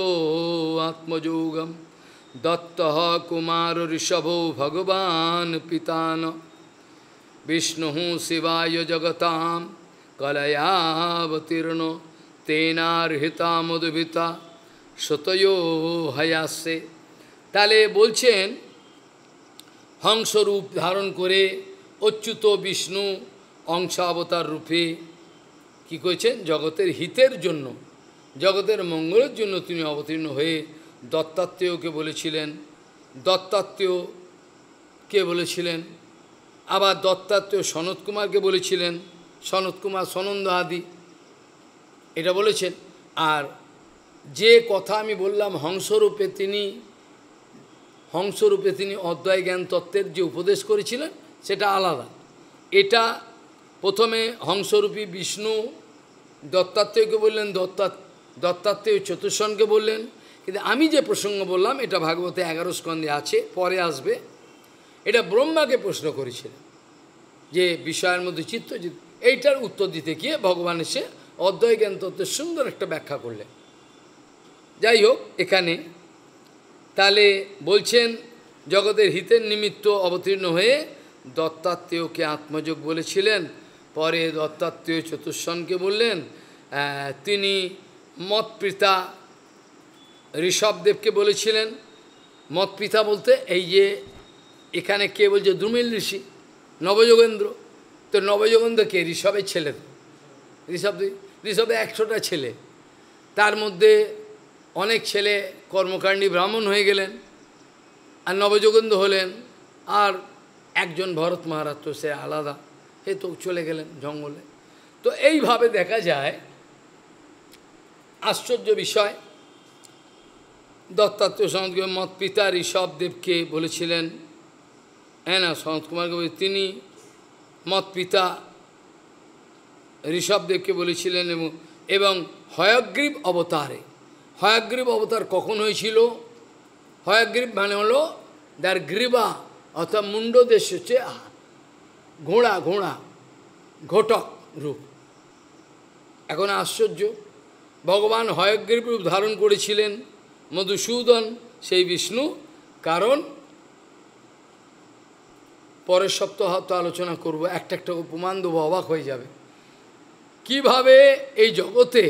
Speaker 1: আত্মযৌগম দত্ত কুমার ঋষভো ভগবান পিতান বিষ্ণু শিবায় জগতাম কলয়াবতীর্ণ তেনার্হিতা মধুভিতা শতয়ো হয়াসে তালে বলছেন হংসরূপ ধারণ করে অচ্যুত বিষ্ণু অংশাবতার রূপে কি করেছেন জগতের হিতের জন্য জগতের মঙ্গলের জন্য তিনি অবতীর্ণ হয়ে দত্তাত্মেয়কে বলেছিলেন দত্তাত্রেয় কে বলেছিলেন আবার দত্তাত্রেয় সনত কুমারকে বলেছিলেন সনত কুমার সনন্দ আদি এটা বলেছেন আর যে কথা আমি বললাম হংসরূপে তিনি হংসরূপে তিনি অদ্বয় জ্ঞান তত্ত্বের যে উপদেশ করেছিলেন সেটা আলাদা এটা প্রথমে হংসরূপী বিষ্ণু দত্তাত্রেয়কে বললেন দত্তা দত্তাত্রেয় চতুর্ষণকে বললেন কিন্তু আমি যে প্রসঙ্গ বললাম এটা ভাগবতে এগারো স্কন্ধে আছে পরে আসবে এটা ব্রহ্মাকে প্রশ্ন করেছিলেন যে বিষয়ের মধ্যে চিত্ত এইটার উত্তর দিতে গিয়ে ভগবান এসে অধ্যয় জ্ঞান তত্ত্বের সুন্দর একটা ব্যাখ্যা করলেন যাই হোক এখানে তাহলে বলছেন জগতের হিতের নিমিত্ত অবতীর্ণ হয়ে দত্তাত্মেয়কে আত্মযোগ বলেছিলেন পরে দত্তাত্মেয় চতুর্ষণকে বললেন তিনি মতপিতা ঋষভদেবকে বলেছিলেন মত পিতা বলতে এই যে এখানে কে বলছে দুর্মিল ঋষি নবযোগেন্দ্র তো নবযোগেন্দ্র কে ঋষভের ছেলে ঋষভ ঋষভে একশোটা ছেলে তার মধ্যে অনেক ছেলে কর্মকাণ্ডী ব্রাহ্মণ হয়ে গেলেন আর নবযোগেন্দ্র হলেন আর একজন ভরত মহারাজ তো সে আলাদা সে তো চলে গেলেন জঙ্গলে তো এইভাবে দেখা যায় আশ্চর্য বিষয় দত্তাত্মীয় সনৎকুমার মত পিতা ঋষভদেবকে বলেছিলেন হ্যাঁ না সনৎকুমারকে বলে তিনি মত পিতা ঋষভদেবকে বলেছিলেন এবং এবং হয়গ্রীব অবতারে হয়গ্রীব অবতার কখন হয়েছিল হয়গ্রীব মানে হলো দ্যার গ্রীবা অর্থাৎ মুন্ড দেশ হচ্ছে ঘোড়া ঘোড়া ঘটক রূপ এখন আশ্চর্য ভগবান হয়গ্রীব রূপ ধারণ করেছিলেন মধুসূদন সেই বিষ্ণু কারণ পরের সপ্তাহ তো আলোচনা করব একটা একটা উপমান দেবো অবাক হয়ে যাবে কিভাবে এই জগতে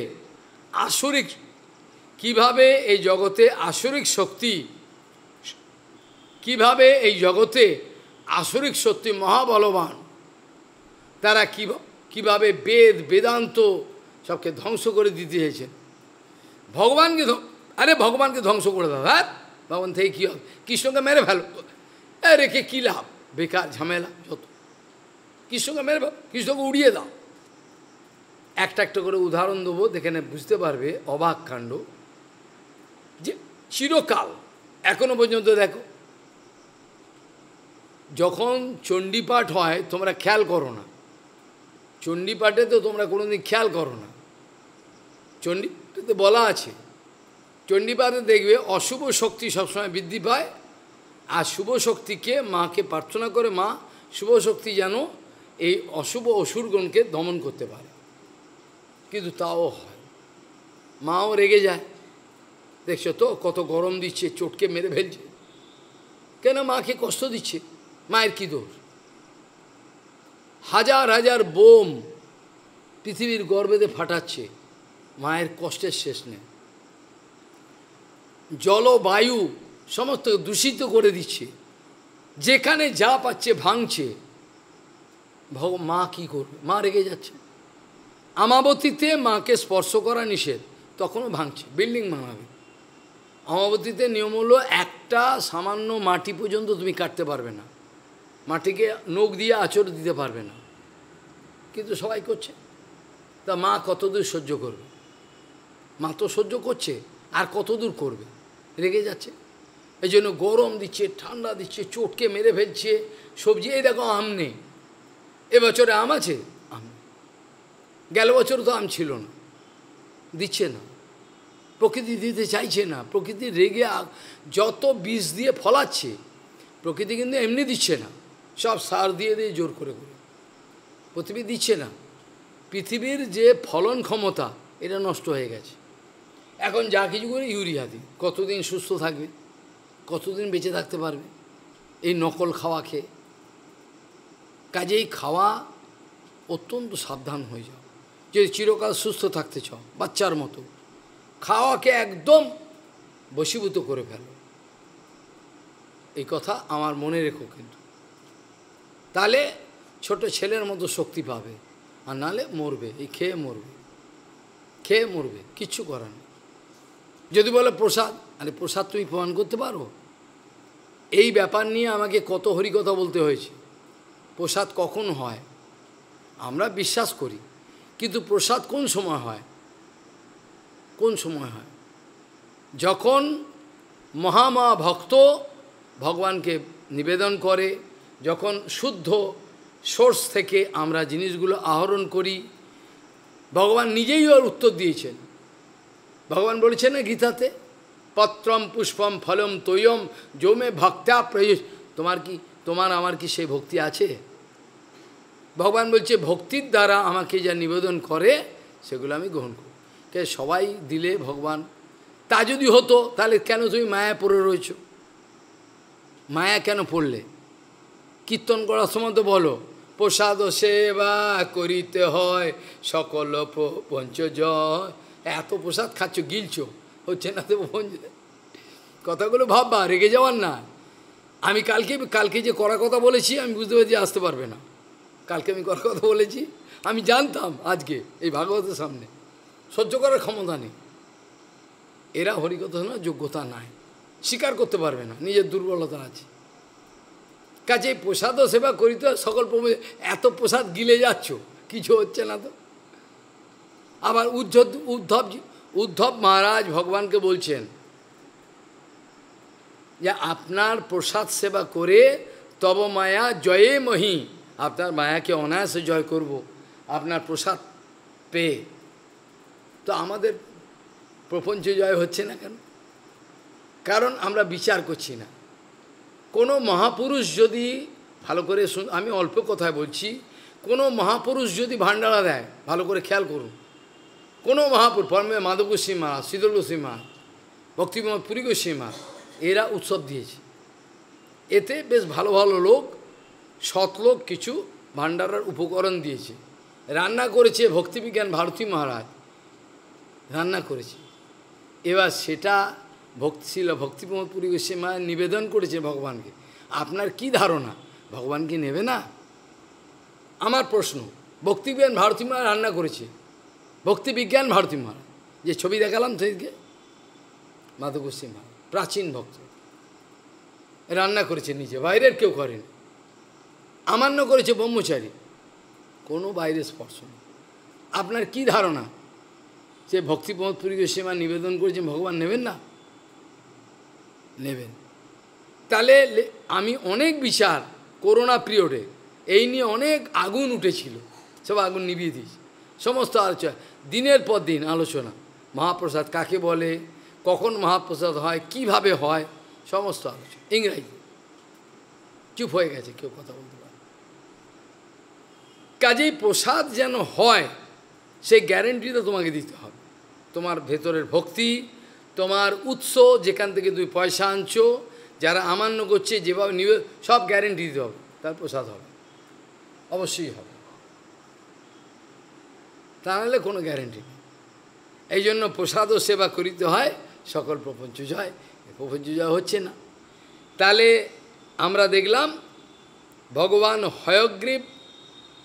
Speaker 1: আসরিক কিভাবে এই জগতে আসরিক শক্তি কিভাবে এই জগতে আসরিক শক্তি মহাবলবান তারা কী কীভাবে বেদ বেদান্ত সবকে ধ্বংস করে দিতে হয়েছে ভগবানকে আরে ভগবানকে ধ্বংস করে দাও হ্যাঁ ভগবান থেকে কী হবে কৃষ্ণকে মেরে ফেলো রেখে কী লাভ বেকার ঝামেলা যত কৃষ্ণকে মেরে কৃষ্ণকে উড়িয়ে দাও একটা একটা করে উদাহরণ দেবো দেখে বুঝতে পারবে অবাক কাণ্ড যে চিরকাল এখনো পর্যন্ত দেখো যখন চণ্ডীপাঠ হয় তোমরা খেয়াল করো না চণ্ডীপাঠে তো তোমরা কোনোদিন খেয়াল করো না চণ্ডীপাঠে তো বলা আছে চণ্ডীপাদে দেখবে অশুভ শক্তি সবসময় বৃদ্ধি পায় আর শুভ শক্তিকে মাকে প্রার্থনা করে মা শুভ শক্তি যেন এই অশুভ অসুরগণকে দমন করতে পারে কিন্তু তাও হয় মাও রেগে যায় দেখছো তো কত গরম দিচ্ছে চোটকে মেরে ফেলছে কেন মাকে কষ্ট দিচ্ছে মায়ের কি দোষ হাজার হাজার বোম পৃথিবীর গর্বেতে ফাটাচ্ছে মায়ের কষ্টের শেষ নেই জলবায়ু সমস্ত দূষিত করে দিচ্ছে যেখানে যা পাচ্ছে ভাঙছে ভগ মা কি করবে মা রেগে যাচ্ছে আমাবতীতে মাকে স্পর্শ করা নিষেধ তখনও ভাঙছে বিল্ডিং ভাঙাবে আমাবতীতে নিয়ম হলো একটা সামান্য মাটি পর্যন্ত তুমি কাটতে পারবে না মাটিকে নোখ দিয়ে আচর দিতে পারবে না কিন্তু সবাই করছে তা মা কতদূর সহ্য করবে মা তো সহ্য করছে আর কত দূর করবে রেগে যাচ্ছে এই জন্য গরম দিচ্ছে ঠান্ডা দিচ্ছে চোটকে মেরে ফেলছে সবজি এই দেখো আম নেই এবছরে আম আছে আম গেল বছর তো আম ছিল না দিচ্ছে না প্রকৃতি দিতে চাইছে না প্রকৃতি রেগে যত বিষ দিয়ে ফলাচ্ছে প্রকৃতি কিন্তু এমনি দিচ্ছে না সব সার দিয়ে দিয়ে জোর করে করে পৃথিবী দিচ্ছে না পৃথিবীর যে ফলন ক্ষমতা এটা নষ্ট হয়ে গেছে এখন যা কিছু করে ইউরিয়া দিই কতদিন সুস্থ থাকবে কতদিন বেঁচে থাকতে পারবে এই নকল খাওয়া খেয়ে কাজেই খাওয়া অত্যন্ত সাবধান হয়ে যাও যে চিরকাল সুস্থ থাকতে চাও বাচ্চার মতো খাওয়াকে একদম বশীভূত করে ফেলো এই কথা আমার মনে রেখো কিন্তু তাহলে ছোট ছেলের মতো শক্তি পাবে আর নালে মরবে এই খেয়ে মরবে খেয়ে মরবে কিচ্ছু করার যদি বলে প্রসাদ আরে প্রসাদ তুমি প্রমাণ করতে পারো এই ব্যাপার নিয়ে আমাকে কত হরিকথা বলতে হয়েছে প্রসাদ কখন হয় আমরা বিশ্বাস করি কিন্তু প্রসাদ কোন সময় হয় কোন সময় হয় যখন মহামা ভক্ত ভগবানকে নিবেদন করে যখন শুদ্ধ সোর্স থেকে আমরা জিনিসগুলো আহরণ করি ভগবান নিজেই ওর উত্তর দিয়েছেন ভগবান বলেছেন না গীতাতে পত্রম পুষ্পম ফলম তৈয়ম জমে ভক্তা প্রয়োজ তোমার কি তোমার আমার কি সেই ভক্তি আছে ভগবান বলছে ভক্তির দ্বারা আমাকে যা নিবেদন করে সেগুলো আমি গ্রহণ করি কে সবাই দিলে ভগবান তা যদি হতো তাহলে কেন তুমি মায়া পড়ে রয়েছ মায়া কেন পড়লে কীর্তন করার সময় তো বলো প্রসাদ সেবা করিতে হয় সকল পঞ্চজয় এত প্রসাদ খাচ্ছ গিলছ হচ্ছে না তো কথাগুলো ভাববা রেগে যাওয়ার না আমি কালকে কালকে যে করা কথা বলেছি আমি বুঝতে পেরেছি আসতে পারবে না কালকে আমি করা কথা বলেছি আমি জানতাম আজকে এই ভাগবতের সামনে সহ্য করার ক্ষমতা নেই এরা হরিকথা শোনার যোগ্যতা নাই স্বীকার করতে পারবে না নিজের দুর্বলতা আছে কাজে প্রসাদও সেবা করিতে সকল এত প্রসাদ গিলে যাচ্ছ কিছু হচ্ছে না তো আবার উদ্ধব উদ্ধব উদ্ধব মহারাজ ভগবানকে বলছেন যে আপনার প্রসাদ সেবা করে তব মায়া জয়ে মহি আপনার মায়াকে অনায়াসে জয় করব আপনার প্রসাদ পেয়ে তো আমাদের প্রপঞ্চ জয় হচ্ছে না কেন কারণ আমরা বিচার করছি না কোনো মহাপুরুষ যদি ভালো করে আমি অল্প কথায় বলছি কোনো মহাপুরুষ যদি ভাণ্ডারা দেয় ভালো করে খেয়াল করুন কোনো মহাপুর পরমে মাধব গোস্বী মহারাজ শীতল গোস্বী মহারাজ ভক্তিমোহন পুরী এরা উৎসব দিয়েছে এতে বেশ ভালো ভালো লোক সৎলোক কিছু ভাণ্ডারার উপকরণ দিয়েছে রান্না করেছে ভক্তিবিজ্ঞান ভারতী মহারাজ রান্না করেছে এবার সেটা ভক্তিশীল ছিল ভক্তিপ্রমোদ পুরী গোস্বী মা নিবেদন করেছে ভগবানকে আপনার কি ধারণা ভগবান কি নেবে না আমার প্রশ্ন ভক্তিবিজ্ঞান ভারতী মা রান্না করেছে ভক্তি বিজ্ঞান ভারতী মহারাজ যে ছবি দেখালাম সেদিকে মাধুকুশ্রী মহারাজ প্রাচীন ভক্ত রান্না করেছে নিজে বাইরের কেউ করেন আমান্য করেছে ব্রহ্মচারী কোনো বাইরের স্পর্শ নেই আপনার কি ধারণা যে ভক্তি পুরীকে সেবা নিবেদন করেছেন ভগবান নেবেন না নেবেন তাহলে আমি অনেক বিচার করোনা পিরিয়ডে এই নিয়ে অনেক আগুন উঠেছিল সব আগুন নিভিয়ে দিয়েছি সমস্ত আলোচনা দিনের পর দিন আলোচনা মহাপ্রসাদ কাকে বলে কখন মহাপ্রসাদ হয় কিভাবে হয় সমস্ত আলোচনা ইংরাজি চুপ হয়ে গেছে কেউ কথা বলতে পারে কাজেই প্রসাদ যেন হয় সেই গ্যারেন্টিটা তোমাকে দিতে হবে তোমার ভেতরের ভক্তি তোমার উৎস যেখান থেকে তুমি পয়সা আনছো যারা আমান্য করছে যেভাবে নিবে সব গ্যারেন্টি দিতে হবে তার প্রসাদ হবে অবশ্যই হবে তা নাহলে কোনো গ্যারেন্টি নেই এই জন্য প্রসাদ সেবা করিতে হয় সকল প্রপঞ্চ জয় প্রপঞ্চ জয় হচ্ছে না তাহলে আমরা দেখলাম ভগবান হয়গ্রীব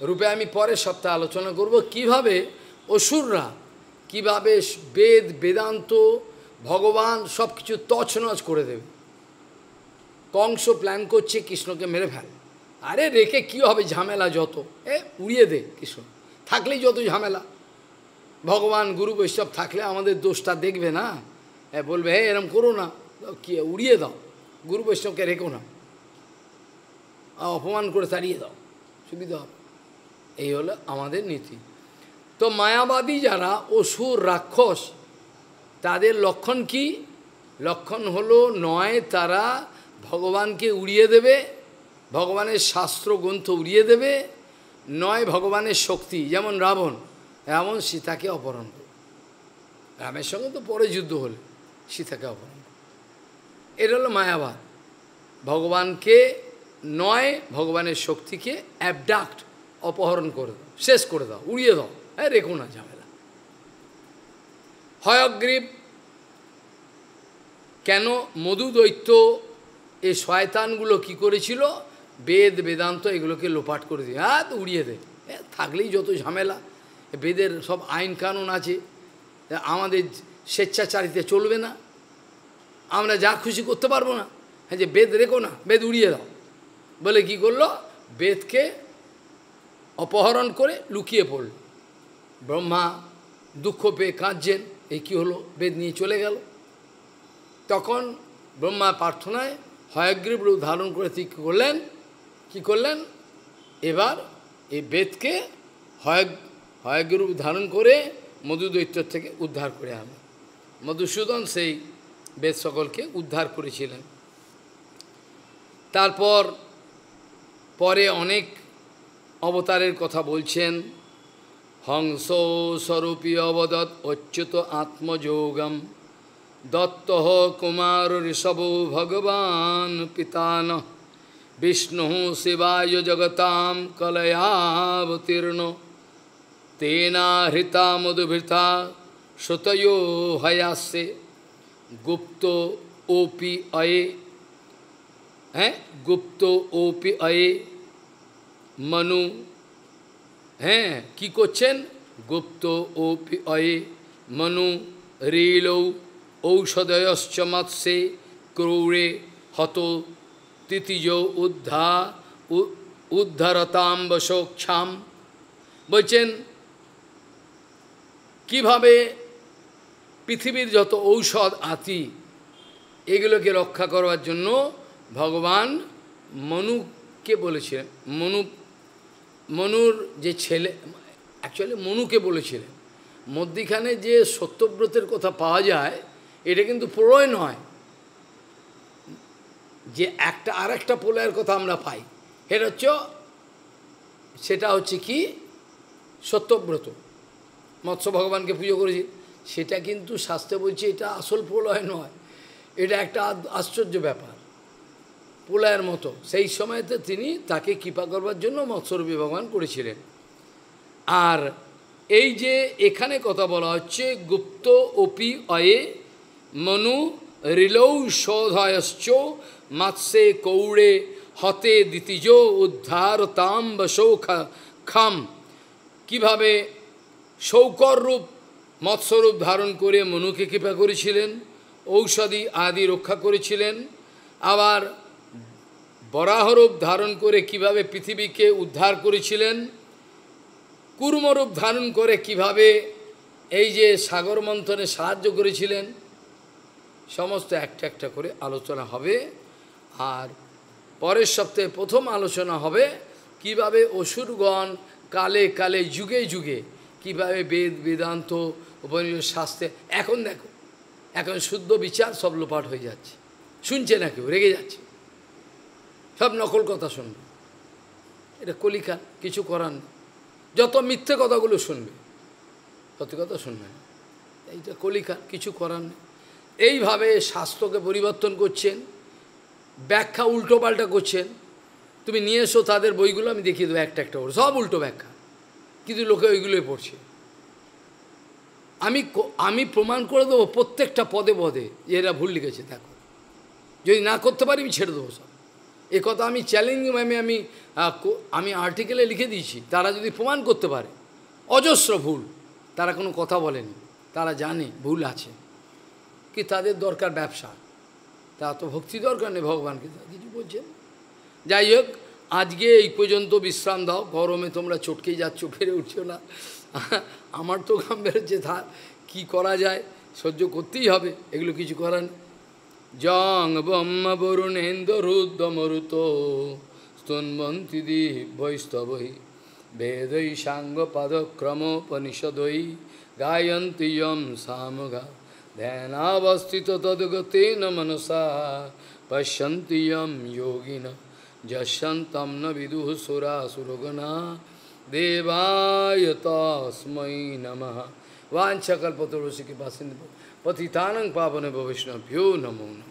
Speaker 1: রূপে আমি পরের সপ্তাহে আলোচনা করব কিভাবে অসুররা কিভাবে বেদ বেদান্ত ভগবান সব কিছু তছনছ করে দেবে কংস প্ল্যান করছে কৃষ্ণকে মেরে ফেল আরে রেখে কি হবে ঝামেলা যত এ উড়িয়ে দে কৃষ্ণ থাকলেই যত ঝামেলা ভগবান গুরু বৈষ্ণব থাকলে আমাদের দোষটা দেখবে না হ্যাঁ বলবে হ্যাঁ এরম করো না কি উড়িয়ে দাও গুরু বৈষ্ণবকে রেখো না অপমান করে তাড়িয়ে দাও সুবিধা হবে এই হলো আমাদের নীতি তো মায়াবাদী যারা অসুর রাক্ষস তাদের লক্ষণ কি লক্ষণ হলো নয় তারা ভগবানকে উড়িয়ে দেবে ভগবানের শাস্ত্র গ্রন্থ উড়িয়ে দেবে নয় ভগবানের শক্তি যেমন রাবণ এমন সীতাকে অপহরণ করল রামের সঙ্গে তো পরে যুদ্ধ হল সীতাকে অপহরণ এটা হলো মায়াবাদ ভগবানকে নয় ভগবানের শক্তিকে অ্যাবডাক্ট অপহরণ করে দাও শেষ করে দাও উড়িয়ে দাও হ্যাঁ রেখো না ঝামেলা হয়গ্রীব কেন মধু দৈত্য এই শয়তানগুলো কি করেছিল বেদ বেদান্ত এগুলোকে লোপাট করে দিয়ে হ্যাঁ তো উড়িয়ে দেয় থাকলেই যত ঝামেলা বেদের সব আইন কানুন আছে আমাদের স্বেচ্ছাচারিতে চলবে না আমরা যা খুশি করতে পারবো না হ্যাঁ যে বেদ রেখো না বেদ উড়িয়ে দাও বলে কি করলো বেদকে অপহরণ করে লুকিয়ে পড়ল ব্রহ্মা দুঃখ পেয়ে কাঁদছেন এই কী হলো বেদ নিয়ে চলে গেল তখন ব্রহ্মা প্রার্থনায় হয়গ্রীব রূপ ধারণ করে ঠিক করলেন কি করলেন এবার এই বেদকে হয় হয়গুরু ধারণ করে মধু দৈত্য থেকে উদ্ধার করে আনলেন মধুসূদন সেই বেদ সকলকে উদ্ধার করেছিলেন তারপর পরে অনেক অবতারের কথা বলছেন হংস স্বরূপী অবদত অচ্যুত আত্মযোগম দত্ত কুমার ঋষভ ভগবান পিতান Vishnu Sivayo Jagatam Kalayavatirno Tena Hrita Madhubhita Shatayo Hayase Gupto Opi Aye eh? Gupto Opi Aye Manu eh? Kiko Chen Gupto Opi Aye Manu Relo Oshadayas Chamatse Krore hatu. তিতিজো উদ্ধা উদ্ধারতাম বসোক্ষাম বলছেন কীভাবে পৃথিবীর যত ঔষধ আতি এগুলোকে রক্ষা করবার জন্য ভগবান মনুকে বলেছিলেন মনু মনুর যে ছেলে অ্যাকচুয়ালি মনুকে বলেছিলেন মধ্যিখানে যে সত্যব্রতের কথা পাওয়া যায় এটা কিন্তু পুরোই নয় যে একটা আর একটা প্রলয়ের কথা আমরা পাই এটা হচ্ছে সেটা হচ্ছে কি সত্যব্রত মৎস্য ভগবানকে পুজো করেছি সেটা কিন্তু শাস্ত্রে বলছে এটা আসল প্রলয় নয় এটা একটা আশ্চর্য ব্যাপার প্রলয়ের মতো সেই সময়তে তিনি তাকে কৃপা করবার জন্য মৎস্যরূপী ভগবান করেছিলেন আর এই যে এখানে কথা বলা হচ্ছে গুপ্ত অপি অয়ে মনু রিলৌ শোধয়শ্চ মাৎসে কৌড়ে হতে দ্বিতীয় উদ্ধার তাম শৌখ খাম কিভাবে শৌকর রূপ মৎস্যরূপ ধারণ করে মনুকে কৃপা করেছিলেন ঔষধি আদি রক্ষা করেছিলেন আবার বরাহরূপ ধারণ করে কিভাবে পৃথিবীকে উদ্ধার করেছিলেন কুর্মরূপ ধারণ করে কিভাবে এই যে সাগর মন্থনে সাহায্য করেছিলেন সমস্ত একটা একটা করে আলোচনা হবে আর পরের সপ্তাহে প্রথম আলোচনা হবে কিভাবে অসুরগণ কালে কালে যুগে যুগে কিভাবে বেদ বেদান্ত উপনিষদ শাস্ত্রে এখন দেখো এখন শুদ্ধ বিচার সব লোপাট হয়ে যাচ্ছে শুনছে না কেউ রেগে যাচ্ছে সব নকল কথা শুনবে এটা কলিকাল কিছু করার নেই যত মিথ্যে কথাগুলো শুনবে সত্যি কথা শুনবে না এইটা কলিকাল কিছু করার নেই এইভাবে শাস্ত্রকে পরিবর্তন করছেন ব্যাখ্যা উল্টোপাল্টা করছেন তুমি নিয়ে এসো তাদের বইগুলো আমি দেখিয়ে দেবো একটা একটা করে সব উল্টো ব্যাখ্যা কিন্তু লোকে ওইগুলোই পড়ছে আমি আমি প্রমাণ করে দেবো প্রত্যেকটা পদে পদে যে এরা ভুল লিখেছে দেখো যদি না করতে পারি আমি ছেড়ে দেবো সব এ কথা আমি চ্যালেঞ্জ আমি আমি আমি আর্টিকেলে লিখে দিয়েছি তারা যদি প্রমাণ করতে পারে অজস্র ভুল তারা কোনো কথা বলেনি তারা জানে ভুল আছে কি তাদের দরকার ব্যবসা তা তো ভক্তি দরকার নেই ভগবানকে কিছু বলছেন যাই হোক আজকে এই পর্যন্ত বিশ্রাম দাও গরমে তোমরা চটকেই যাচ্ছ ফেরে উঠছো না আমার তো ঘাম বেরোচ্ছে থা কী করা যায় সহ্য করতেই হবে এগুলো কিছু করার জং ব্রহ্ম বরুণেন্দ্র রুদ্রমরুত দি দিবৈস্তবৈ বেদৈ সাঙ্গ পাদক্রমোপনিষদৈ গায়ন্তি যম সামগা Then avastito tadugatena manasa pashyantiyam yogina jashantam na viduh surugana suragana देवायतास्मै नमः वाञ्छकल्पतरुषि कृपा सिन्धु पतितानं पावन भविष्णभ्यो नमो